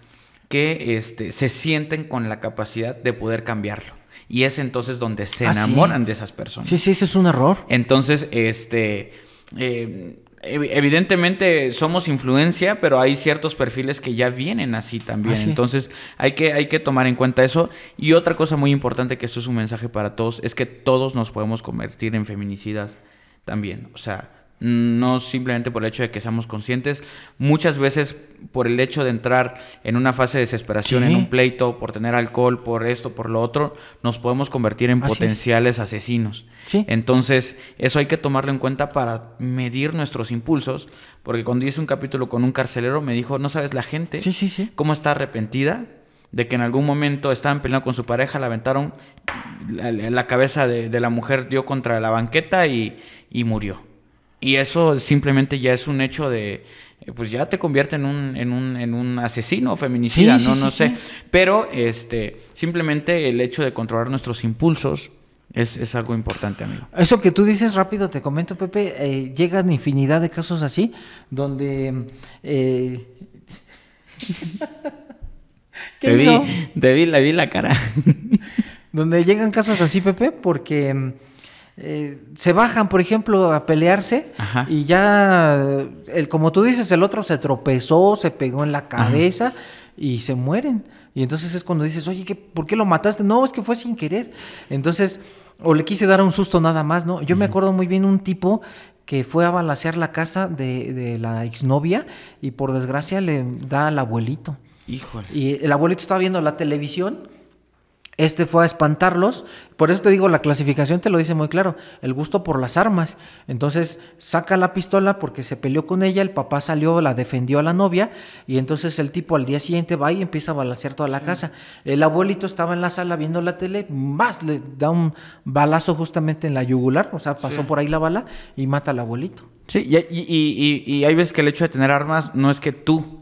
Speaker 1: que este, se sienten con la capacidad de poder cambiarlo. Y es entonces donde se ah, enamoran de esas personas. Sí, sí, ese es un error. Entonces, este... Eh, evidentemente somos influencia, pero hay ciertos perfiles que ya vienen así también. Entonces hay que, hay que tomar en cuenta eso. Y otra cosa muy importante, que esto es un mensaje para todos, es que todos nos podemos convertir en feminicidas también. O sea, no simplemente por el hecho de que seamos conscientes, muchas veces por el hecho de entrar en una fase de desesperación, en un pleito, por tener alcohol, por esto, por lo otro, nos podemos convertir en potenciales asesinos. Entonces, eso hay que tomarlo en cuenta para medir nuestros impulsos, porque cuando hice un capítulo con un carcelero me dijo, no sabes la gente, cómo está arrepentida de que en algún momento estaban peleando con su pareja, la aventaron, la, cabeza de, la mujer dio contra la banqueta y murió. Y eso simplemente ya es un hecho de, eh, pues ya te convierte en un, en un, en un asesino feminicida, ¿no? no sé. Pero este, simplemente el hecho de controlar nuestros impulsos es, algo importante, amigo.
Speaker 2: Eso que tú dices rápido, te comento, Pepe, eh, llegan infinidad de casos así, donde...
Speaker 1: Eh... <laughs>
Speaker 2: ¿Qué Vi,
Speaker 1: te vi la cara.
Speaker 2: <laughs> donde llegan casos así, Pepe, porque eh, se bajan, por ejemplo, a pelearse y ya, el, como tú dices, el otro se tropezó, se pegó en la cabeza y se mueren. Y entonces es cuando dices, oye, ¿por qué lo mataste? No, es que fue sin querer. Entonces, o le quise dar un susto nada más, ¿no? Yo me acuerdo muy bien un tipo que fue a balasear la casa de, de la exnovia y por desgracia le da al abuelito. Híjole. Y el abuelito estaba viendo la televisión este fue a espantarlos. Por eso te digo, la clasificación te lo dice muy claro. El gusto por las armas. Entonces saca la pistola porque se peleó con ella. El papá salió, la defendió a la novia. Y entonces el tipo al día siguiente va y empieza a balancear toda la casa. El abuelito estaba en la sala viendo la tele. Más le da un balazo justamente en la yugular. O sea, pasó por ahí la bala y mata al abuelito.
Speaker 1: Sí, y, y hay veces que el hecho de tener armas no es que tú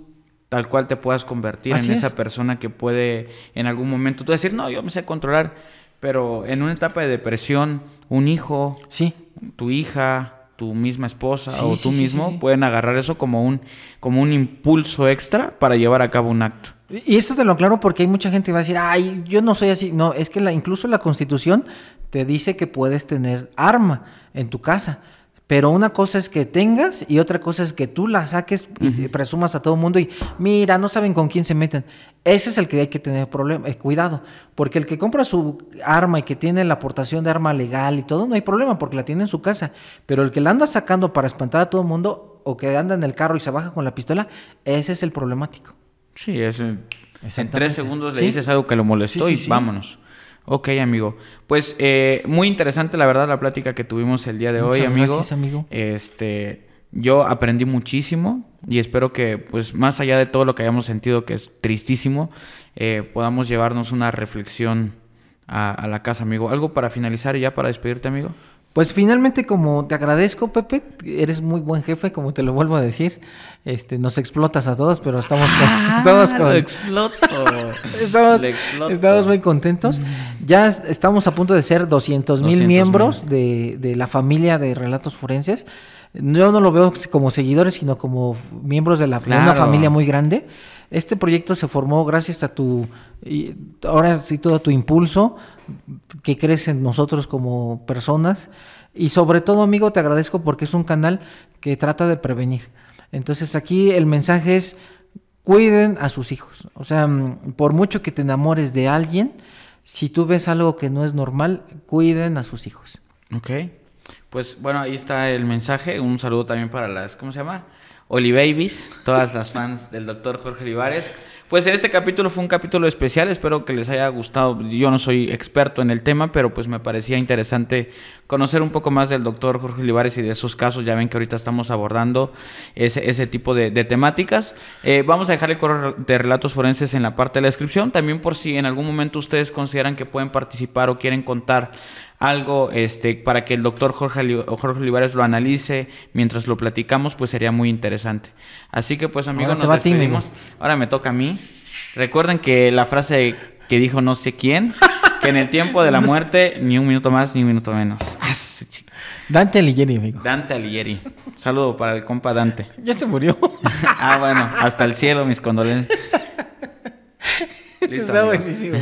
Speaker 1: tal cual te puedas convertir en esa persona que puede en algún momento tú decir, no, yo me sé controlar, pero en una etapa de depresión, un hijo, sí. tu hija, tu misma esposa o tú mismo pueden agarrar eso como un, como un impulso extra para llevar a cabo un acto.
Speaker 2: Y esto te lo aclaro porque hay mucha gente que va a decir, ay, yo no soy así. No, es que la, incluso la constitución te dice que puedes tener arma en tu casa. Pero una cosa es que tengas y otra cosa es que tú la saques y presumas a todo el mundo y mira, no saben con quién se meten. Ese es el que hay que tener problema, eh, cuidado, porque el que compra su arma y que tiene la aportación de arma legal y todo, no hay problema porque la tiene en su casa. Pero el que la anda sacando para espantar a todo el mundo o que anda en el carro y se baja con la pistola, ese es el problemático.
Speaker 1: Sí, es en tres segundos le dices algo que lo molestó y vámonos. Ok, amigo. Pues eh, muy interesante, la verdad, la plática que tuvimos el día de hoy, amigo. Gracias, amigo. Este, yo aprendí muchísimo y espero que, pues, más allá de todo lo que hayamos sentido, que es tristísimo, eh, podamos llevarnos una reflexión a, a, la casa, amigo. ¿Algo para finalizar y ya para despedirte, amigo?
Speaker 2: Pues finalmente, como te agradezco, Pepe, eres muy buen jefe, como te lo vuelvo a decir. Este, nos explotas a todos, pero estamos con. Ah, con... <laughs> estamos, muy contentos. Ya estamos a punto de ser 200 mil miembros de, la familia de Relatos Forenses. Yo no lo veo como seguidores, sino como miembros de la, una familia muy grande. Este proyecto se formó gracias a tu, y ahora sí, todo tu impulso que crees en nosotros como personas. Y sobre todo, amigo, te agradezco porque es un canal que trata de prevenir. Entonces aquí el mensaje es, cuiden a sus hijos. O sea, mm, por mucho que te enamores de alguien, si tú ves algo que no es normal, cuiden a sus hijos. Ok.
Speaker 1: Pues bueno, ahí está el mensaje. Un saludo también para las, ¿cómo se llama? Oli todas las fans del doctor Jorge Olivares. Pues este capítulo fue un capítulo especial, espero que les haya gustado. Yo no soy experto en el tema, pero pues me parecía interesante conocer un poco más del doctor Jorge Olivares y de sus casos. Ya ven que ahorita estamos abordando ese, tipo de, temáticas. Eh, vamos a dejar el correo de relatos forenses en la parte de la descripción, también por si en algún momento ustedes consideran que pueden participar o quieren contar algo este, para que el doctor Jorge, Olivares lo analice mientras lo platicamos, pues sería muy interesante. Así que pues amigos nos despedimos. Ahora me toca a mí. Recuerden que la frase que dijo no sé quién, que en el tiempo de la <laughs> muerte ni un minuto más ni un minuto menos. Ah, Dante Alighieri, amigo. Dante Alighieri. Saludo para el compa Dante. <laughs> Ya se murió. <laughs> ah, bueno, hasta el cielo mis condolencias. Está buenísimo.